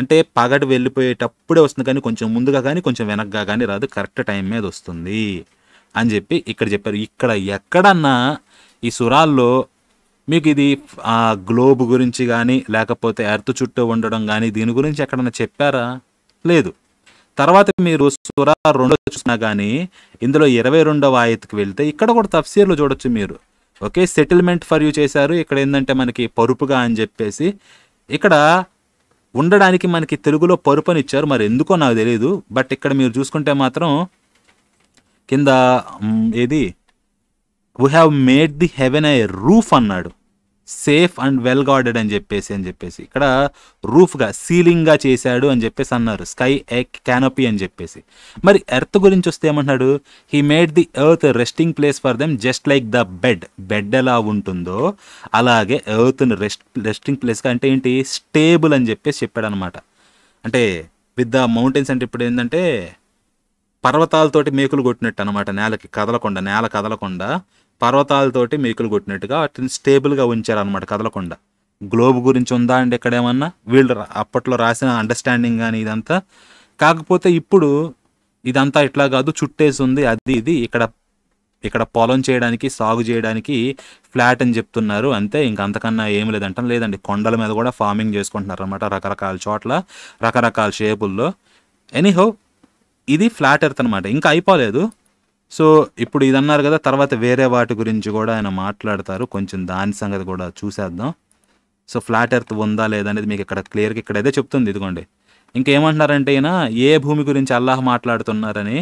అంటే పగటి వెళ్ళిపోయేటప్పుడే వస్తుంది కానీ కొంచెం ముందుగా కానీ కొంచెం వెనక్గా కానీ రాదు కరెక్ట్ టైం మీద వస్తుంది అని చెప్పి ఇక్కడ చెప్పారు ఇక్కడ ఎక్కడన్నా ఈ సురాల్లో మీకు ఇది ఆ గ్లోబ్ గురించి కానీ లేకపోతే ఎర్త్ చుట్టూ ఉండడం కానీ దీని గురించి ఎక్కడన్నా చెప్పారా లేదు తర్వాత మీరు సురా రెండో చూసినా కానీ ఇందులో ఇరవై రెండవ ఆయతకి వెళ్తే ఇక్కడ కూడా తఫ్సీర్లు చూడొచ్చు మీరు ఓకే సెటిల్మెంట్ ఫర్ యూ చేశారు ఇక్కడ ఏంటంటే మనకి పరుపుగా అని చెప్పేసి ఇక్కడ ఉండడానికి మనకి తెలుగులో పరుపు ఇచ్చారు మరి ఎందుకో నాకు తెలియదు బట్ ఇక్కడ మీరు చూసుకుంటే మాత్రం కింద ఏది we have made the heaven a roof అన్నాడు సేఫ్ అండ్ వెల్ గార్డెడ్ అని చెప్పేసి అని చెప్పేసి ఇక్కడ రూఫ్గా సీలింగ్గా చేశాడు అని చెప్పేసి అన్నారు స్కై ఎక్ క్యానోపీ అని చెప్పేసి మరి ఎర్త్ గురించి వస్తే ఏమన్నాడు he made the earth resting place for them just like the bed bed ఎలా ఉంటుందో అలాగే ఎర్త్ని రెస్ట్ రెస్టింగ్ ప్లేస్గా అంటే ఏంటి స్టేబుల్ అని చెప్పేసి చెప్పాడు అనమాట అంటే విత్ ద మౌంటైన్స్ అంటే ఇప్పుడు ఏంటంటే పర్వతాలతోటి మేకులు కొట్టినట్టు అనమాట నేలకి కదలకుండా నేల కదలకుండా పర్వతాలతోటి మేకులు కొట్టినట్టుగా వాటిని స్టేబుల్గా ఉంచారనమాట కదలకుండా గ్లోబ్ గురించి ఉందా అండి ఇక్కడ ఏమన్నా వీళ్ళు అప్పట్లో రాసిన అండర్స్టాండింగ్ కానీ ఇదంతా కాకపోతే ఇప్పుడు ఇదంతా ఇట్లా కాదు చుట్టేసి ఉంది అది ఇది ఇక్కడ ఇక్కడ పొలం చేయడానికి సాగు చేయడానికి ఫ్లాట్ అని చెప్తున్నారు అంతే ఇంక అంతకన్నా ఏం లేదంట లేదండి కొండల మీద కూడా ఫార్మింగ్ చేసుకుంటున్నారు అనమాట రకరకాల చోట్ల రకరకాల షేపుల్లో ఎనీహో ఇది ఫ్లాట్ ఎర్త్ అనమాట ఇంకా అయిపోలేదు సో ఇప్పుడు ఇది అన్నారు కదా తర్వాత వేరే వాటి గురించి కూడా ఆయన మాట్లాడతారు కొంచెం దాని సంగతి కూడా చూసేద్దాం సో ఫ్లాట్ ఎర్త్ ఉందా లేదా అనేది మీకు ఇక్కడ క్లియర్గా ఇక్కడైతే చెప్తుంది ఇదిగోండి ఇంకేమంటున్నారంటే ఈయన ఏ భూమి గురించి అల్లాహ్ మాట్లాడుతున్నారని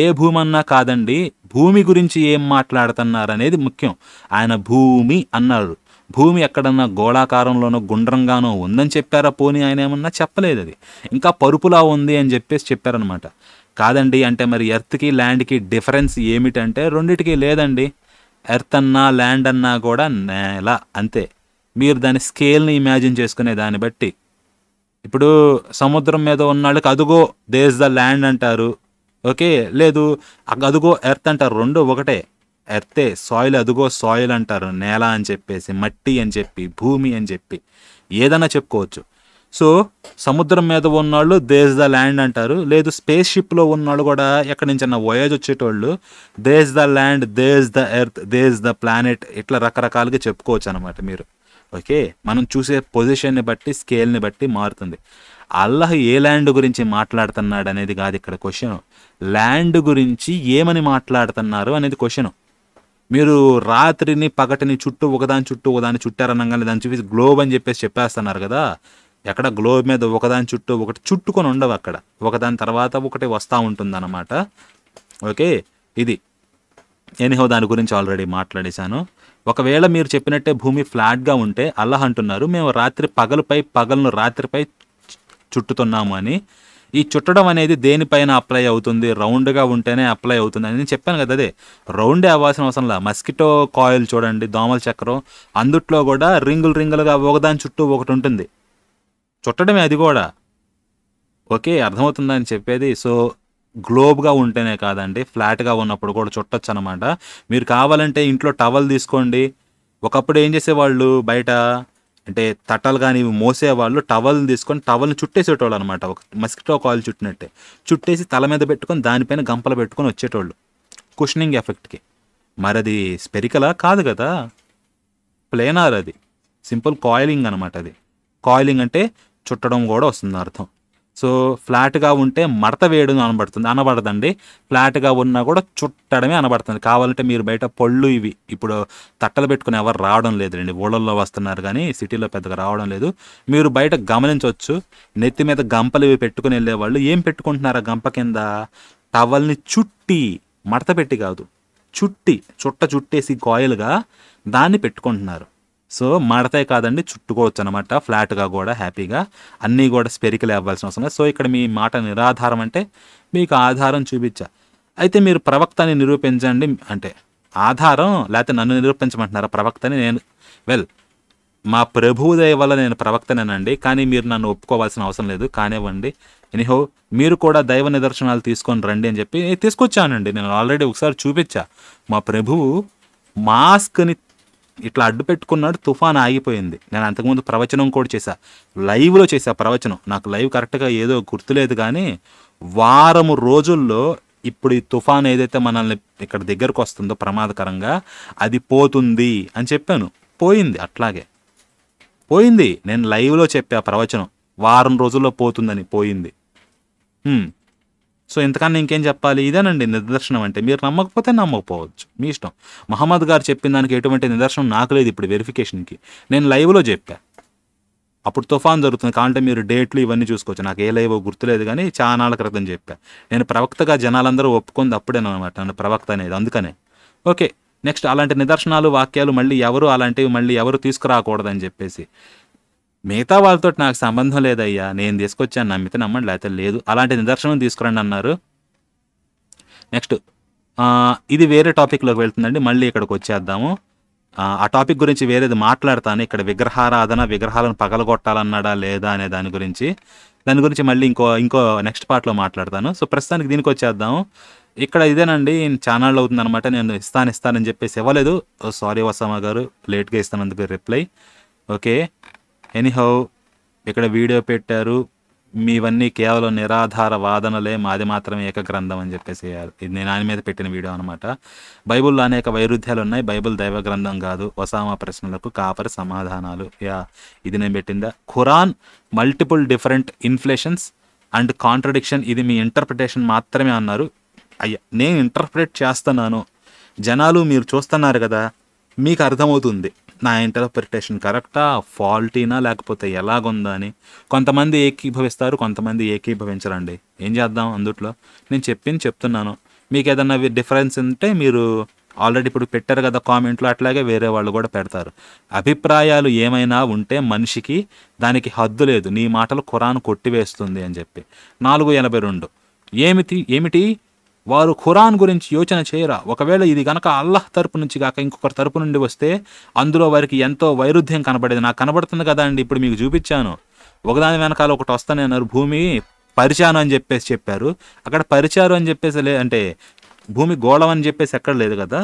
ఏ భూమి అన్నా కాదండి భూమి గురించి ఏం మాట్లాడుతున్నారనేది ముఖ్యం ఆయన భూమి అన్నారు భూమి ఎక్కడన్నా గోళాకారంలోనో గుండ్రంగానో ఉందని చెప్పారా పోనీ ఆయన ఏమన్నా చెప్పలేదు అది ఇంకా పరుపులా ఉంది అని చెప్పేసి చెప్పారనమాట కాదండి అంటే మరి ఎర్త్కి ల్యాండ్కి డిఫరెన్స్ ఏమిటంటే రెండిటికి లేదండి ఎర్త్ అన్నా ల్యాండ్ అన్నా కూడా నేల అంతే మీరు దాని స్కేల్ని ఇమాజిన్ చేసుకునే దాన్ని బట్టి ఇప్పుడు సముద్రం మీద ఉన్న వాళ్ళకి అదుగో దేస్ ద ల్యాండ్ అంటారు ఓకే లేదు అదుగో ఎర్త్ అంటారు రెండు ఒకటే ఎర్తే సాయిల్ అదుగో సాయిల్ అంటారు నేల అని చెప్పేసి మట్టి అని చెప్పి భూమి అని చెప్పి ఏదైనా చెప్పుకోవచ్చు సో సముద్రం మీద ఉన్నవాళ్ళు దేస్ ద ల్యాండ్ అంటారు లేదు స్పేస్ షిప్లో ఉన్నవాళ్ళు కూడా ఎక్కడి నుంచి అన్న వయోజ్ వచ్చేటోళ్ళు this the land this the earth this the planet ఇట్లా రకరకాలుగా చెప్పుకోవచ్చు అనమాట మీరు ఓకే మనం చూసే పొజిషన్ని బట్టి స్కేల్ని బట్టి మారుతుంది అల్లహ ఏ ల్యాండ్ గురించి మాట్లాడుతున్నాడు అనేది కాదు ఇక్కడ క్వశ్చన్ ల్యాండ్ గురించి ఏమని మాట్లాడుతున్నారు అనేది క్వశ్చన్ మీరు రాత్రిని పగటిని చుట్టూ ఒకదాని చుట్టూ ఒకదాని చుట్టారనగానే దాని చూపి గ్లోబ్ అని చెప్పేసి చెప్పేస్తున్నారు కదా ఎక్కడ గ్లోబ్ మీద ఒకదాని చుట్టూ ఒకటి చుట్టుకొని ఉండవు అక్కడ ఒకదాని తర్వాత ఒకటి వస్తూ ఉంటుంది అనమాట ఓకే ఇది ఎనిహో దాని గురించి ఆల్రెడీ మాట్లాడేశాను ఒకవేళ మీరు చెప్పినట్టే భూమి ఫ్లాట్గా ఉంటే అల్లాహ్ అంటున్నారు మేము రాత్రి పగలుపై పగలను రాత్రిపై చుట్టుతున్నాము అని ఈ చుట్టడం అనేది దేనిపైన అప్లై అవుతుంది రౌండ్గా ఉంటేనే అప్లై అవుతుంది అని చెప్పాను కదా అదే రౌండే అవ్వాల్సిన అవసరం మస్కిటో కాయిల్ చూడండి దోమల చక్రం అందుట్లో కూడా రింగులు రింగులుగా ఒకదాని చుట్టూ ఒకటి ఉంటుంది చుట్టడమే అది కూడా ఓకే అర్థమవుతుందని చెప్పేది సో గ్లోబ్గా ఉంటేనే కాదండి ఫ్లాట్గా ఉన్నప్పుడు కూడా చుట్టొచ్చు అనమాట మీరు కావాలంటే ఇంట్లో టవల్ తీసుకోండి ఒకప్పుడు ఏం చేసేవాళ్ళు బయట అంటే తట్టలు కానీ ఇవి మోసేవాళ్ళు టవల్ని తీసుకొని టవల్ని చుట్టేసేటోళ్ళు అనమాట ఒక మస్కిటో కాయిల్ చుట్టినట్టే చుట్టేసి తల మీద పెట్టుకొని దానిపైన గంపలు పెట్టుకొని వచ్చేటోళ్ళు కుషనింగ్ ఎఫెక్ట్కి మరి అది స్పెరికలా కాదు కదా ప్లేనార్ అది సింపుల్ కాయిలింగ్ అనమాట అది కాయిలింగ్ అంటే చుట్టడం కూడా వస్తుంది అర్థం సో ఫ్లాట్గా ఉంటే మడత వేయడం అనబడుతుంది అనబడదండి ఫ్లాట్గా ఉన్నా కూడా చుట్టడమే అనబడుతుంది కావాలంటే మీరు బయట పళ్ళు ఇవి ఇప్పుడు తట్టలు పెట్టుకుని ఎవరు రావడం లేదండి ఊళ్ళల్లో వస్తున్నారు కానీ సిటీలో పెద్దగా రావడం లేదు మీరు బయట గమనించవచ్చు నెత్తి మీద గంపలు ఇవి పెట్టుకుని వెళ్ళేవాళ్ళు ఏం పెట్టుకుంటున్నారు గంప కింద టవల్ని చుట్టి మడత పెట్టి కాదు చుట్టి చుట్ట చుట్టేసి కాయిల్గా దాన్ని పెట్టుకుంటున్నారు సో మడతాయి కాదండి చుట్టుకోవచ్చు అనమాట ఫ్లాట్గా కూడా హ్యాపీగా అన్నీ కూడా స్పెరికల్ అవ్వాల్సిన అవసరం సో ఇక్కడ మీ మాట నిరాధారం అంటే మీకు ఆధారం చూపించా అయితే మీరు ప్రవక్తని నిరూపించండి అంటే ఆధారం లేకపోతే నన్ను నిరూపించమంటున్నారా ప్రవక్తని నేను వెల్ మా ప్రభుదయ వల్ల నేను ప్రవక్తనేనండి కానీ మీరు నన్ను ఒప్పుకోవాల్సిన అవసరం లేదు కానివ్వండి ఎనిహో మీరు కూడా దైవ నిదర్శనాలు తీసుకొని రండి అని చెప్పి తీసుకొచ్చానండి నేను ఆల్రెడీ ఒకసారి చూపించా మా ప్రభువు మాస్క్ని ఇట్లా అడ్డు పెట్టుకున్నాడు తుఫాన్ ఆగిపోయింది నేను అంతకుముందు ప్రవచనం కూడా చేశా లైవ్లో చేశా ప్రవచనం నాకు లైవ్ కరెక్ట్గా ఏదో గుర్తులేదు కానీ వారము రోజుల్లో ఇప్పుడు ఈ తుఫాన్ ఏదైతే మనల్ని ఇక్కడ దగ్గరకు వస్తుందో ప్రమాదకరంగా అది పోతుంది అని చెప్పాను పోయింది అట్లాగే పోయింది నేను లైవ్లో చెప్పా ప్రవచనం వారం రోజుల్లో పోతుందని పోయింది సో ఇంతకన్నా ఇంకేం చెప్పాలి ఇదేనండి నిదర్శనం అంటే మీరు నమ్మకపోతే నమ్మకపోవచ్చు మీ ఇష్టం మహమ్మద్ గారు చెప్పిన దానికి ఎటువంటి నిదర్శనం నాకు లేదు ఇప్పుడు వెరిఫికేషన్కి నేను లైవ్లో చెప్పా అప్పుడు తుఫాన్ జరుగుతుంది కావాలంటే మీరు డేట్లు ఇవన్నీ చూసుకోవచ్చు నాకు ఏ లైవో గుర్తులేదు కానీ చాలా క్రితం చెప్పా నేను ప్రవక్తగా జనాలందరూ ఒప్పుకుంది అనమాట నన్ను ప్రవక్త అనేది అందుకనే ఓకే నెక్స్ట్ అలాంటి నిదర్శనాలు వాక్యాలు మళ్ళీ ఎవరు అలాంటివి మళ్ళీ ఎవరు తీసుకురాకూడదని చెప్పేసి మిగతా వాళ్ళతో నాకు సంబంధం లేదయ్యా నేను తీసుకొచ్చాను నమ్మితే నమ్మండి లేకపోతే లేదు అలాంటి నిదర్శనం తీసుకురండి అన్నారు నెక్స్ట్ ఇది వేరే టాపిక్లోకి వెళ్తుందండి మళ్ళీ ఇక్కడికి వచ్చేద్దాము ఆ టాపిక్ గురించి వేరేది మాట్లాడతాను ఇక్కడ విగ్రహారాధన విగ్రహాలను పగలగొట్టాలన్నాడా లేదా అనే దాని గురించి దాని గురించి మళ్ళీ ఇంకో ఇంకో నెక్స్ట్ పార్ట్లో మాట్లాడతాను సో ప్రస్తుతానికి దీనికి వచ్చేద్దాము ఇక్కడ ఇదేనండి ఛానల్ అనమాట నేను ఇస్తాను ఇస్తానని చెప్పేసి ఇవ్వలేదు సారీ వసమ్మ గారు లేట్గా ఇస్తానందుకు రిప్లై ఓకే ఎనీహౌ ఇక్కడ వీడియో పెట్టారు మీవన్నీ కేవలం నిరాధార వాదనలే మాది మాత్రమే ఏకగ్రంథం అని చెప్పేసి ఇది నేను ఆయన మీద పెట్టిన వీడియో అనమాట బైబుల్లో అనేక వైరుధ్యాలు ఉన్నాయి బైబుల్ దైవ గ్రంథం కాదు ఒసామా ప్రశ్నలకు కాపరి సమాధానాలు యా ఇది నేను పెట్టిందా Quran multiple different inflations and contradiction ఇది మీ ఇంటర్ప్రిటేషన్ మాత్రమే అన్నారు అయ్యా నేను ఇంటర్ప్రిట్ చేస్తున్నాను జనాలు మీరు చూస్తున్నారు కదా మీకు అర్థమవుతుంది నా ఇంటర్ప్రిటేషన్ కరెక్టా ఫాల్టీనా లేకపోతే ఎలాగుందా అని కొంతమంది ఏకీభవిస్తారు కొంతమంది ఏకీభవించరండి ఏం చేద్దాం అందుట్లో నేను చెప్పింది చెప్తున్నాను మీకు ఏదన్నా డిఫరెన్స్ ఉంటే మీరు ఆల్రెడీ ఇప్పుడు పెట్టారు కదా కామెంట్లో అట్లాగే వేరే వాళ్ళు కూడా పెడతారు అభిప్రాయాలు ఏమైనా ఉంటే మనిషికి దానికి హద్దు లేదు నీ మాటలు ఖురాన్ కొట్టివేస్తుంది అని చెప్పి నాలుగు ఎనభై రెండు ఏమిటి ఏమిటి వారు ఖురాన్ గురించి యోచన చేయరా ఒకవేళ ఇది గనక అల్లహ్ తరపు నుంచి కాక ఇంకొకరి తరపు నుండి వస్తే అందులో వారికి ఎంతో వైరుధ్యం కనబడేది నాకు కనబడుతుంది కదా అండి ఇప్పుడు మీకు చూపించాను ఒకదాని వెనకాల ఒకటి అన్నారు భూమి పరిచాను అని చెప్పేసి చెప్పారు అక్కడ పరిచారు అని చెప్పేసి లే అంటే భూమి గోళం అని చెప్పేసి ఎక్కడ లేదు కదా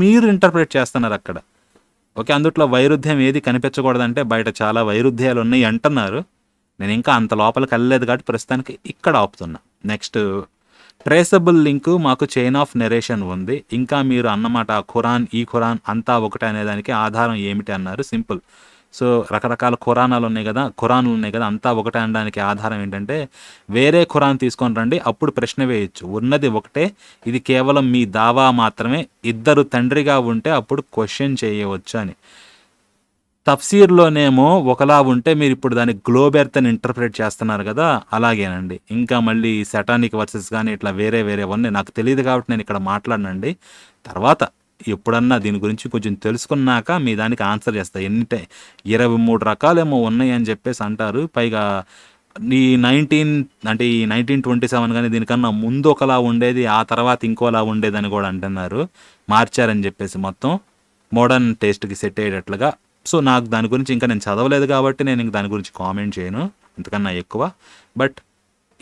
మీరు ఇంటర్ప్రిట్ చేస్తున్నారు అక్కడ ఓకే అందుట్లో వైరుధ్యం ఏది కనిపించకూడదంటే బయట చాలా వైరుధ్యాలు ఉన్నాయి అంటున్నారు నేను ఇంకా అంత లోపలికి వెళ్ళలేదు కాబట్టి ప్రస్తుతానికి ఇక్కడ ఆపుతున్నా నెక్స్ట్ ట్రేసబుల్ లింక్ మాకు చైన్ ఆఫ్ నెరేషన్ ఉంది ఇంకా మీరు అన్నమాట ఖురాన్ ఈ ఖురాన్ అంతా ఒకటే అనే దానికి ఆధారం ఏమిటి అన్నారు సింపుల్ సో రకరకాల ఖురానాలు ఉన్నాయి కదా ఖురాన్లు ఉన్నాయి కదా అంతా ఒకటే అనడానికి ఆధారం ఏంటంటే వేరే ఖురాన్ తీసుకొని రండి అప్పుడు ప్రశ్న వేయచ్చు ఉన్నది ఒకటే ఇది కేవలం మీ దావా మాత్రమే ఇద్దరు తండ్రిగా ఉంటే అప్పుడు క్వశ్చన్ చేయవచ్చు అని తఫ్సీర్లోనేమో ఒకలా ఉంటే మీరు ఇప్పుడు దాన్ని గ్లోబెర్త్ అని ఇంటర్ప్రిట్ చేస్తున్నారు కదా అలాగేనండి ఇంకా మళ్ళీ సెటానిక్ వర్సెస్ కానీ ఇట్లా వేరే వేరే ఉన్నాయి నాకు తెలియదు కాబట్టి నేను ఇక్కడ మాట్లాడనండి తర్వాత ఎప్పుడన్నా దీని గురించి కొంచెం తెలుసుకున్నాక మీ దానికి ఆన్సర్ చేస్తాయి ఎన్ని ఇరవై మూడు రకాలేమో ఉన్నాయి అని చెప్పేసి అంటారు పైగా ఈ నైన్టీన్ అంటే ఈ నైన్టీన్ ట్వంటీ సెవెన్ కానీ దీనికన్నా ముందు ఒకలా ఉండేది ఆ తర్వాత ఇంకోలా ఉండేదని కూడా అంటున్నారు మార్చారని చెప్పేసి మొత్తం మోడర్న్ టేస్ట్కి సెట్ అయ్యేటట్లుగా సో నాకు దాని గురించి ఇంకా నేను చదవలేదు కాబట్టి నేను ఇంకా దాని గురించి కామెంట్ చేయను ఇంతకన్నా ఎక్కువ బట్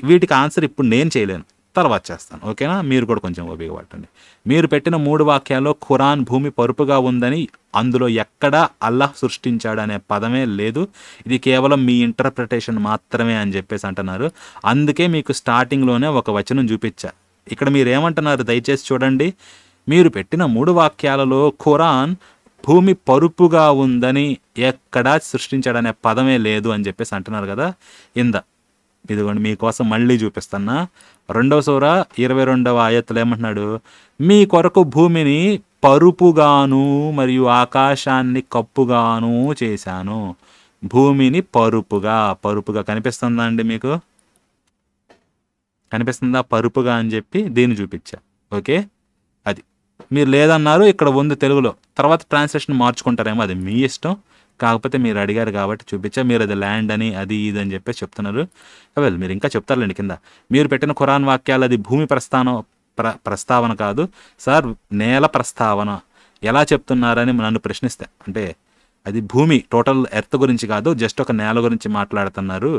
వీటికి ఆన్సర్ ఇప్పుడు నేను చేయలేను తర్వాత చేస్తాను ఓకేనా మీరు కూడా కొంచెం ఓపిక పట్టండి మీరు పెట్టిన మూడు వాక్యాల్లో ఖురాన్ భూమి పరుపుగా ఉందని అందులో ఎక్కడా అల్లాహ్ సృష్టించాడు అనే పదమే లేదు ఇది కేవలం మీ ఇంటర్ప్రిటేషన్ మాత్రమే అని చెప్పేసి అంటున్నారు అందుకే మీకు స్టార్టింగ్లోనే ఒక వచనం చూపించా ఇక్కడ మీరేమంటున్నారు దయచేసి చూడండి మీరు పెట్టిన మూడు వాక్యాలలో ఖురాన్ భూమి పరుపుగా ఉందని ఎక్కడా సృష్టించాడనే పదమే లేదు అని చెప్పేసి అంటున్నారు కదా ఇంద ఇదిగోండి మీకోసం మళ్ళీ చూపిస్తున్నా రెండవ సూర ఇరవై రెండవ ఆయత్తులు ఏమంటున్నాడు మీ కొరకు భూమిని పరుపుగాను మరియు ఆకాశాన్ని కప్పుగాను చేశాను భూమిని పరుపుగా పరుపుగా కనిపిస్తుందా అండి మీకు కనిపిస్తుందా పరుపుగా అని చెప్పి దీన్ని చూపించా ఓకే మీరు లేదన్నారు ఇక్కడ ఉంది తెలుగులో తర్వాత ట్రాన్స్లేషన్ మార్చుకుంటారేమో అది మీ ఇష్టం కాకపోతే మీరు అడిగారు కాబట్టి చూపించా మీరు అది ల్యాండ్ అని అది ఇది అని చెప్పేసి చెప్తున్నారు వెల్ మీరు ఇంకా చెప్తారులేండి కింద మీరు పెట్టిన ఖురాన్ వాక్యాలు అది భూమి ప్రస్థానం ప్ర ప్రస్తావన కాదు సార్ నేల ప్రస్తావన ఎలా చెప్తున్నారని నన్ను ప్రశ్నిస్తే అంటే అది భూమి టోటల్ ఎర్త్ గురించి కాదు జస్ట్ ఒక నేల గురించి మాట్లాడుతున్నారు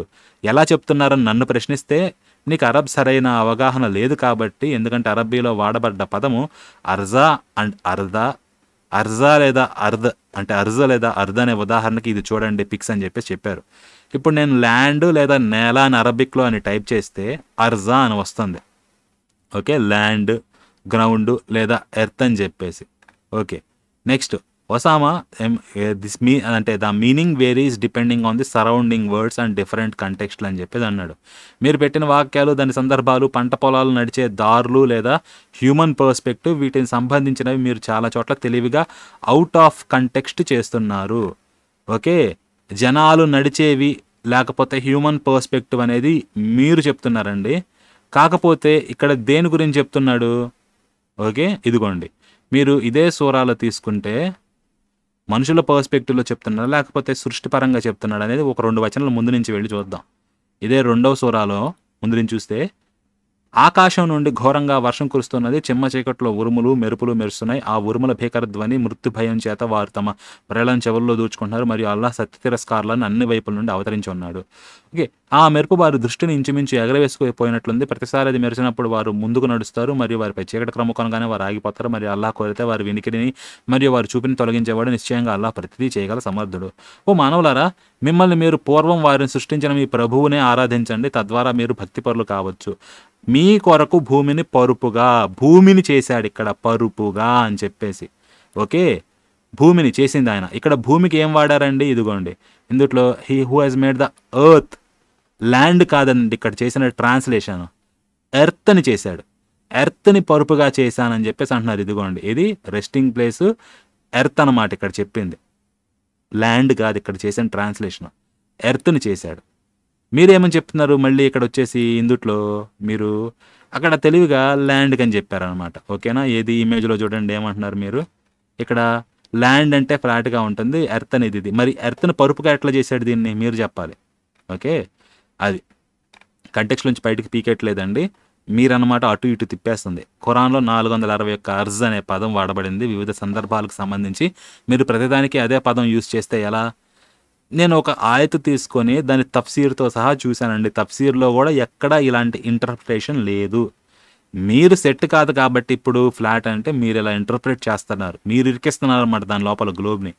ఎలా చెప్తున్నారని నన్ను ప్రశ్నిస్తే నీకు అరబ్ సరైన అవగాహన లేదు కాబట్టి ఎందుకంటే అరబ్బీలో వాడబడ్డ పదము అర్జా అండ్ అర్దా అర్జా లేదా అర్ధ అంటే అర్జ లేదా అర్ధ అనే ఉదాహరణకి ఇది చూడండి పిక్స్ అని చెప్పేసి చెప్పారు ఇప్పుడు నేను ల్యాండ్ లేదా నేల అని అరబిక్లో అని టైప్ చేస్తే అర్జా అని వస్తుంది ఓకే ల్యాండ్ గ్రౌండ్ లేదా ఎర్త్ అని చెప్పేసి ఓకే నెక్స్ట్ ఒసామా దిస్ మీ అంటే the meaning varies depending on the surrounding words and different కంటెక్స్ట్లు అని చెప్పేది అన్నాడు మీరు పెట్టిన వాక్యాలు దాని సందర్భాలు పంట పొలాలు నడిచే దారులు లేదా హ్యూమన్ పర్స్పెక్టివ్ వీటిని సంబంధించినవి మీరు చాలా చోట్ల తెలివిగా అవుట్ ఆఫ్ కంటెక్స్ట్ చేస్తున్నారు ఓకే జనాలు నడిచేవి లేకపోతే హ్యూమన్ పర్స్పెక్టివ్ అనేది మీరు చెప్తున్నారండి కాకపోతే ఇక్కడ దేని గురించి చెప్తున్నాడు ఓకే ఇదిగోండి మీరు ఇదే సూరాలు తీసుకుంటే మనుషుల పర్స్పెక్టివ్లో చెప్తున్నాడా లేకపోతే సృష్టిపరంగా చెప్తున్నాడు అనేది ఒక రెండు వచనాలు ముందు నుంచి వెళ్ళి చూద్దాం ఇదే రెండవ సూరాలో ముందు నుంచి చూస్తే ఆకాశం నుండి ఘోరంగా వర్షం కురుస్తున్నది చెమ్మ చీకట్లో ఉరుములు మెరుపులు మెరుస్తున్నాయి ఆ ఉరుముల భీకర ధ్వని మృత్యు భయం చేత వారు తమ ప్రళయం చెవుల్లో దూచుకుంటున్నారు మరియు అల్లా సత్య తిరస్కారాలను అన్ని వైపుల నుండి అవతరించి ఉన్నాడు ఓకే ఆ మెరుపు వారి దృష్టిని ఇంచుమించు ఎగరవేసుకుపోయినట్లుంది ప్రతిసారి అది మెరిచినప్పుడు వారు ముందుకు నడుస్తారు మరియు వారిపై చీకటి క్రమకంగానే వారు ఆగిపోతారు మరియు అల్లా కోరితే వారి వినికిడిని మరియు వారి చూపిని తొలగించేవాడు నిశ్చయంగా అల్లా ప్రతిదీ చేయగల సమర్థుడు ఓ మానవులారా మిమ్మల్ని మీరు పూర్వం వారిని సృష్టించిన మీ ప్రభువునే ఆరాధించండి తద్వారా మీరు భక్తిపరులు కావచ్చు మీ కొరకు భూమిని పరుపుగా భూమిని చేశాడు ఇక్కడ పరుపుగా అని చెప్పేసి ఓకే భూమిని చేసింది ఆయన ఇక్కడ భూమికి ఏం వాడారండి ఇదిగోండి ఇందుట్లో he who has made the earth land కాదండి ఇక్కడ చేసిన ట్రాన్స్లేషన్ ఎర్త్ని చేశాడు ఎర్త్ని పరుపుగా చేశానని చెప్పేసి అంటున్నారు ఇదిగోండి ఇది రెస్టింగ్ ప్లేస్ ఎర్త్ అన్నమాట ఇక్కడ చెప్పింది ల్యాండ్ కాదు ఇక్కడ చేసిన ట్రాన్స్లేషన్ ఎర్త్ని చేశాడు మీరేమని చెప్తున్నారు మళ్ళీ ఇక్కడ వచ్చేసి ఇందుట్లో మీరు అక్కడ తెలివిగా ల్యాండ్కి అని చెప్పారనమాట ఓకేనా ఏది ఇమేజ్లో చూడండి ఏమంటున్నారు మీరు ఇక్కడ ల్యాండ్ అంటే ఫ్లాట్గా ఉంటుంది ఎర్త్ అనేది ఇది మరి ఎర్త్ని పరుపుగా ఎట్లా చేశాడు దీన్ని మీరు చెప్పాలి ఓకే అది కంటెక్స్ నుంచి బయటకు పీకెట్లేదండి మీరన్నమాట అటు ఇటు తిప్పేస్తుంది ఖురాన్లో నాలుగు వందల అరవై ఒక్క అర్జ్ అనే పదం వాడబడింది వివిధ సందర్భాలకు సంబంధించి మీరు ప్రతిదానికి అదే పదం యూజ్ చేస్తే ఎలా నేను ఒక ఆయత తీసుకొని దాని తఫ్సీర్తో సహా చూశానండి తఫ్సీర్లో కూడా ఎక్కడ ఇలాంటి ఇంటర్ప్రిటేషన్ లేదు మీరు సెట్ కాదు కాబట్టి ఇప్పుడు ఫ్లాట్ అంటే మీరు ఇలా ఇంటర్ప్రిట్ చేస్తున్నారు మీరు ఇరికిస్తున్నారు అన్నమాట దాని లోపల గ్లోబ్ని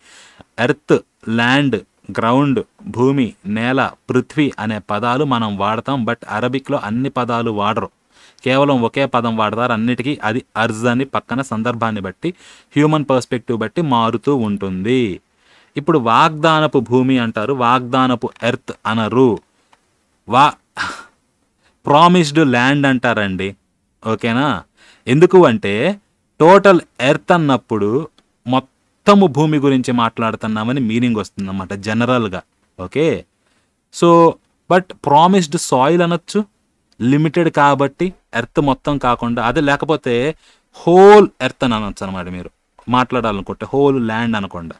ఎర్త్ ల్యాండ్ గ్రౌండ్ భూమి నేల పృథ్వీ అనే పదాలు మనం వాడతాం బట్ అరబిక్లో అన్ని పదాలు వాడరు కేవలం ఒకే పదం వాడతారు అన్నిటికీ అది అర్జ్ అని పక్కన సందర్భాన్ని బట్టి హ్యూమన్ పర్స్పెక్టివ్ బట్టి మారుతూ ఉంటుంది ఇప్పుడు వాగ్దానపు భూమి అంటారు వాగ్దానపు ఎర్త్ అనరు వా ప్రామిస్డ్ ల్యాండ్ అంటారండి ఓకేనా ఎందుకు అంటే టోటల్ ఎర్త్ అన్నప్పుడు మొత్తము భూమి గురించి మాట్లాడుతున్నామని మీనింగ్ వస్తుందన్నమాట జనరల్గా okay so but promised soil అనొచ్చు లిమిటెడ్ కాబట్టి ఎర్త్ మొత్తం కాకుండా అదే లేకపోతే హోల్ ఎర్త్ అని అనొచ్చు అనమాట మీరు మాట్లాడాలనుకుంటే హోల్ ల్యాండ్ అనకుండా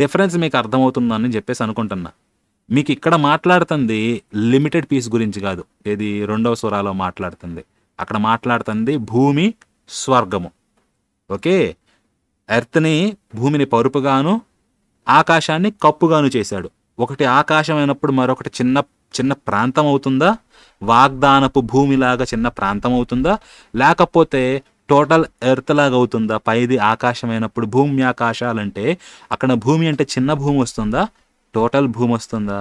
డిఫరెన్స్ మీకు అర్థమవుతుందని చెప్పేసి అనుకుంటున్నా మీకు ఇక్కడ మాట్లాడుతుంది లిమిటెడ్ పీస్ గురించి కాదు ఏది రెండవ స్వరాలో మాట్లాడుతుంది అక్కడ మాట్లాడుతుంది భూమి స్వర్గము ఓకే ఎర్త్ని భూమిని పరుపుగాను ఆకాశాన్ని కప్పుగాను చేశాడు ఒకటి ఆకాశం అయినప్పుడు మరొకటి చిన్న చిన్న ప్రాంతం అవుతుందా వాగ్దానపు భూమిలాగా చిన్న ప్రాంతం అవుతుందా లేకపోతే టోటల్ ఎర్త్ లాగా అవుతుందా పైది ఆకాశమైనప్పుడు భూమి ఆకాశాలంటే అక్కడ భూమి అంటే చిన్న భూమి వస్తుందా టోటల్ భూమి వస్తుందా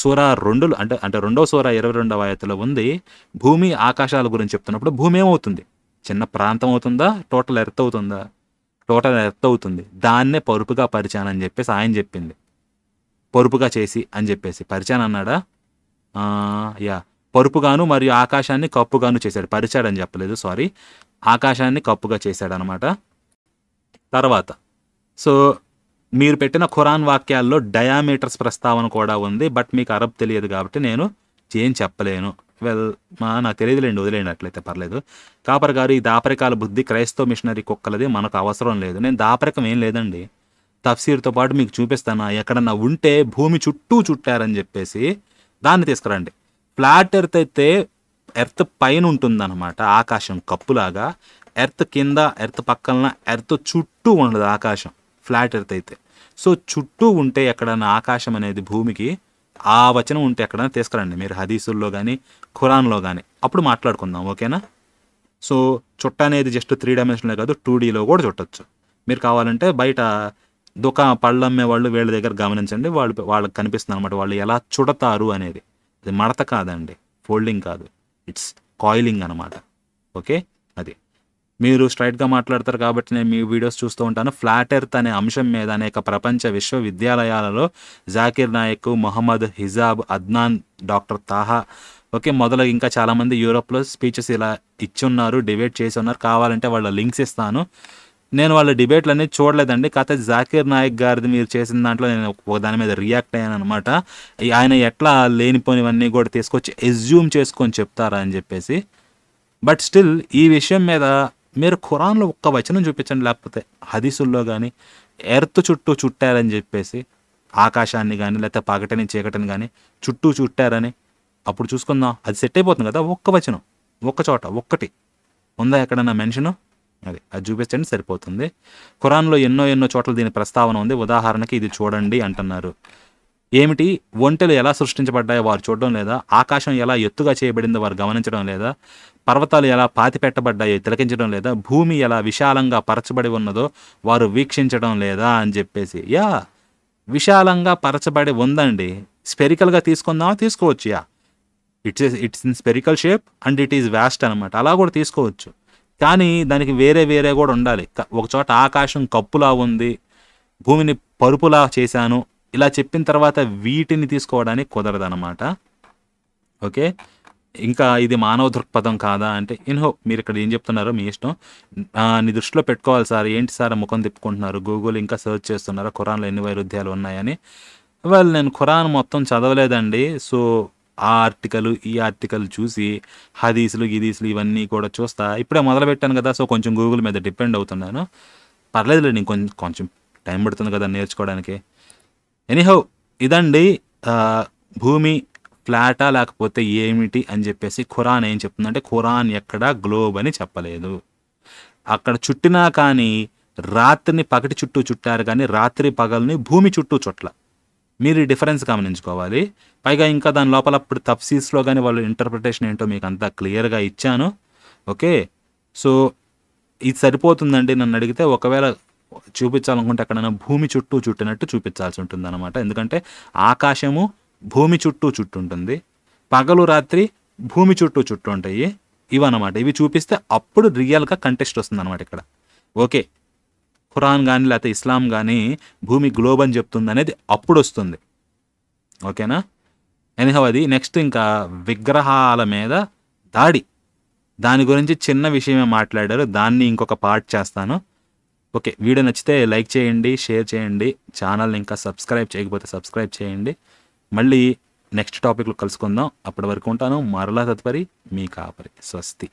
సూరా రెండు అంటే అంటే రెండవ సూరా ఇరవై రెండవ ఆయతలో ఉంది భూమి ఆకాశాల గురించి చెప్తున్నప్పుడు భూమి ఏమవుతుంది చిన్న ప్రాంతం అవుతుందా టోటల్ ఎర్త్ అవుతుందా టోటల్ ఎర్త్ అవుతుంది దాన్నే పరుపుగా పరిచాను అని చెప్పేసి ఆయన చెప్పింది పరుపుగా చేసి అని చెప్పేసి పరిచయం అన్నాడా యా పరుపుగాను మరియు ఆకాశాన్ని కప్పుగాను చేశాడు పరిచాడని చెప్పలేదు సారీ ఆకాశాన్ని కప్పుగా చేశాడనమాట తర్వాత సో మీరు పెట్టిన ఖురాన్ వాక్యాల్లో డయామీటర్స్ ప్రస్తావన కూడా ఉంది బట్ మీకు అరబ్ తెలియదు కాబట్టి నేను ఏం చెప్పలేను వెల్ మా నాకు తెలియదులేండి వదిలేండి అట్లయితే పర్లేదు కాపర్ గారు ఈ దాపరికాల బుద్ధి క్రైస్తవ మిషనరీ కుక్కలది మనకు అవసరం లేదు నేను దాపరికం ఏం లేదండి తఫ్సీర్తో పాటు మీకు చూపిస్తాను ఎక్కడన్నా ఉంటే భూమి చుట్టూ చుట్టారని చెప్పేసి దాన్ని తీసుకురండి ఫ్లాట్ ఎర్త్ అయితే ఎర్త్ పైన ఉంటుందన్నమాట ఆకాశం కప్పులాగా ఎర్త్ కింద ఎర్త్ పక్కన ఎర్త్ చుట్టూ ఉండదు ఆకాశం ఫ్లాట్ ఎర్త్ అయితే సో చుట్టూ ఉంటే ఎక్కడన్నా ఆకాశం అనేది భూమికి ఆ వచనం ఉంటే ఎక్కడైనా తీసుకురండి మీరు హదీసుల్లో కానీ ఖురాన్లో కానీ అప్పుడు మాట్లాడుకుందాం ఓకేనా సో చుట్ట అనేది జస్ట్ త్రీ డైమెన్షన్లో కాదు టూ డీలో కూడా చుట్టచ్చు మీరు కావాలంటే బయట దుకా పళ్ళు అమ్మే వాళ్ళు వీళ్ళ దగ్గర గమనించండి వాళ్ళు వాళ్ళకి కనిపిస్తుంది అనమాట వాళ్ళు ఎలా చుడతారు అనేది అది మడత కాదండి ఫోల్డింగ్ కాదు ఇట్స్ కాయిలింగ్ అనమాట ఓకే అది మీరు స్ట్రైట్గా మాట్లాడతారు కాబట్టి నేను మీ వీడియోస్ చూస్తూ ఉంటాను ఫ్లాట్ ఎర్త్ అనే అంశం మీద అనేక ప్రపంచ విశ్వవిద్యాలయాలలో Zakir Naik Mohammed Hijab Adnan doctor Taha okay మొదలు ఇంకా చాలామంది యూరోప్లో స్పీచెస్ ఇలా ఇచ్చున్నారు డిబేట్ చేసి ఉన్నారు కావాలంటే వాళ్ళ లింక్స్ ఇస్తాను నేను వాళ్ళ డిబేట్లు అనేది చూడలేదండి కాకపోతే జాకీర్ నాయక్ గారిది మీరు చేసిన దాంట్లో నేను ఒక దాని మీద రియాక్ట్ అయ్యాను అనమాట ఆయన ఎట్లా లేనిపోనివన్నీ కూడా తీసుకొచ్చి ఎజ్యూమ్ చేసుకొని చెప్తారా అని చెప్పేసి బట్ స్టిల్ ఈ విషయం మీద మీరు ఖురాన్లో ఒక్క వచనం చూపించండి లేకపోతే హదీసుల్లో కానీ ఎర్త్ చుట్టూ చుట్టారని చెప్పేసి ఆకాశాన్ని కానీ లేకపోతే పగటని చీకటిని కానీ చుట్టూ చుట్టారని అప్పుడు చూసుకుందాం అది సెట్ అయిపోతుంది కదా ఒక్క వచనం ఒక్క చోట ఒక్కటి ఉందా ఎక్కడన్నా మెన్షను అది అది చూపించండి సరిపోతుంది ఖురాన్లో ఎన్నో ఎన్నో చోట్ల దీని ప్రస్తావన ఉంది ఉదాహరణకి ఇది చూడండి అంటున్నారు ఏమిటి ఒంటెలు ఎలా సృష్టించబడ్డాయో వారు చూడడం లేదా ఆకాశం ఎలా ఎత్తుగా చేయబడిందో వారు గమనించడం లేదా పర్వతాలు ఎలా పాతి పెట్టబడ్డాయో తిలకించడం లేదా భూమి ఎలా విశాలంగా పరచబడి ఉన్నదో వారు వీక్షించడం లేదా అని చెప్పేసి యా విశాలంగా పరచబడి ఉందండి స్పెరికల్గా తీసుకుందామా తీసుకోవచ్చు yeah it's it's in spherical shape and it is vast అనమాట అలా కూడా తీసుకోవచ్చు కానీ దానికి వేరే వేరే కూడా ఉండాలి ఒకచోట ఆకాశం కప్పులా ఉంది భూమిని పరుపులా చేశాను ఇలా చెప్పిన తర్వాత వీటిని తీసుకోవడానికి కుదరదనమాట ఓకే ఇంకా ఇది మానవ దృక్పథం కాదా అంటే ఇన్హో మీరు ఇక్కడ ఏం చెప్తున్నారో మీ ఇష్టం నీ దృష్టిలో పెట్టుకోవాలి సార్ ఏంటి సార్ ముఖం తిప్పుకుంటున్నారు గూగుల్ ఇంకా సర్చ్ చేస్తున్నారు ఖురాన్లో ఎన్ని వైరుధ్యాలు ఉన్నాయని వాళ్ళు నేను ఖురాన్ మొత్తం చదవలేదండి సో ఆ ఆర్టికల్ ఈ ఆర్టికల్ చూసి హదీసులు గిదీసులు ఇవన్నీ కూడా చూస్తా ఇప్పుడే మొదలు పెట్టాను కదా సో కొంచెం గూగుల్ మీద డిపెండ్ అవుతున్నాను పర్లేదులే నేను కొంచెం కొంచెం టైం పడుతుంది కదా నేర్చుకోవడానికి ఎనీహౌ ఇదండి భూమి ఫ్లాటా లేకపోతే ఏమిటి అని చెప్పేసి ఖురాన్ ఏం చెప్తుందంటే ఖురాన్ ఎక్కడా గ్లోబ్ అని చెప్పలేదు అక్కడ చుట్టినా కానీ రాత్రిని పగటి చుట్టూ చుట్టారు కానీ రాత్రి పగల్ని భూమి చుట్టూ చుట్ల మీరు ఈ డిఫరెన్స్ గమనించుకోవాలి పైగా ఇంకా దాని లోపల ఇప్పుడు తఫ్సీస్లో కానీ వాళ్ళు ఇంటర్ప్రిటేషన్ ఏంటో మీకు అంతా క్లియర్గా ఇచ్చాను ఓకే సో ఇది సరిపోతుందండి నన్ను అడిగితే ఒకవేళ చూపించాలనుకుంటే ఎక్కడైనా భూమి చుట్టూ చుట్టినట్టు చూపించాల్సి ఉంటుంది అనమాట ఎందుకంటే ఆకాశము భూమి చుట్టూ చుట్టుంటుంది పగలు రాత్రి భూమి చుట్టూ చుట్టూ ఉంటాయి ఇవి అనమాట ఇవి చూపిస్తే అప్పుడు రియల్గా కంటెస్ట్ వస్తుంది అనమాట ఇక్కడ ఓకే ఖురాన్ కానీ లేకపోతే ఇస్లాం కానీ భూమి గ్లోబ్ అని చెప్తుంది అనేది అప్పుడు వస్తుంది ఓకేనా ఎనిహవ్ అది నెక్స్ట్ ఇంకా విగ్రహాల మీద దాడి దాని గురించి చిన్న విషయమే మాట్లాడారు దాన్ని ఇంకొక పార్ట్ చేస్తాను ఓకే వీడియో నచ్చితే లైక్ చేయండి షేర్ చేయండి ఛానల్ని ఇంకా సబ్స్క్రైబ్ చేయకపోతే సబ్స్క్రైబ్ చేయండి మళ్ళీ నెక్స్ట్ టాపిక్లో కలుసుకుందాం అప్పటి వరకు ఉంటాను మరలా తదుపరి మీ కాపరి స్వస్తి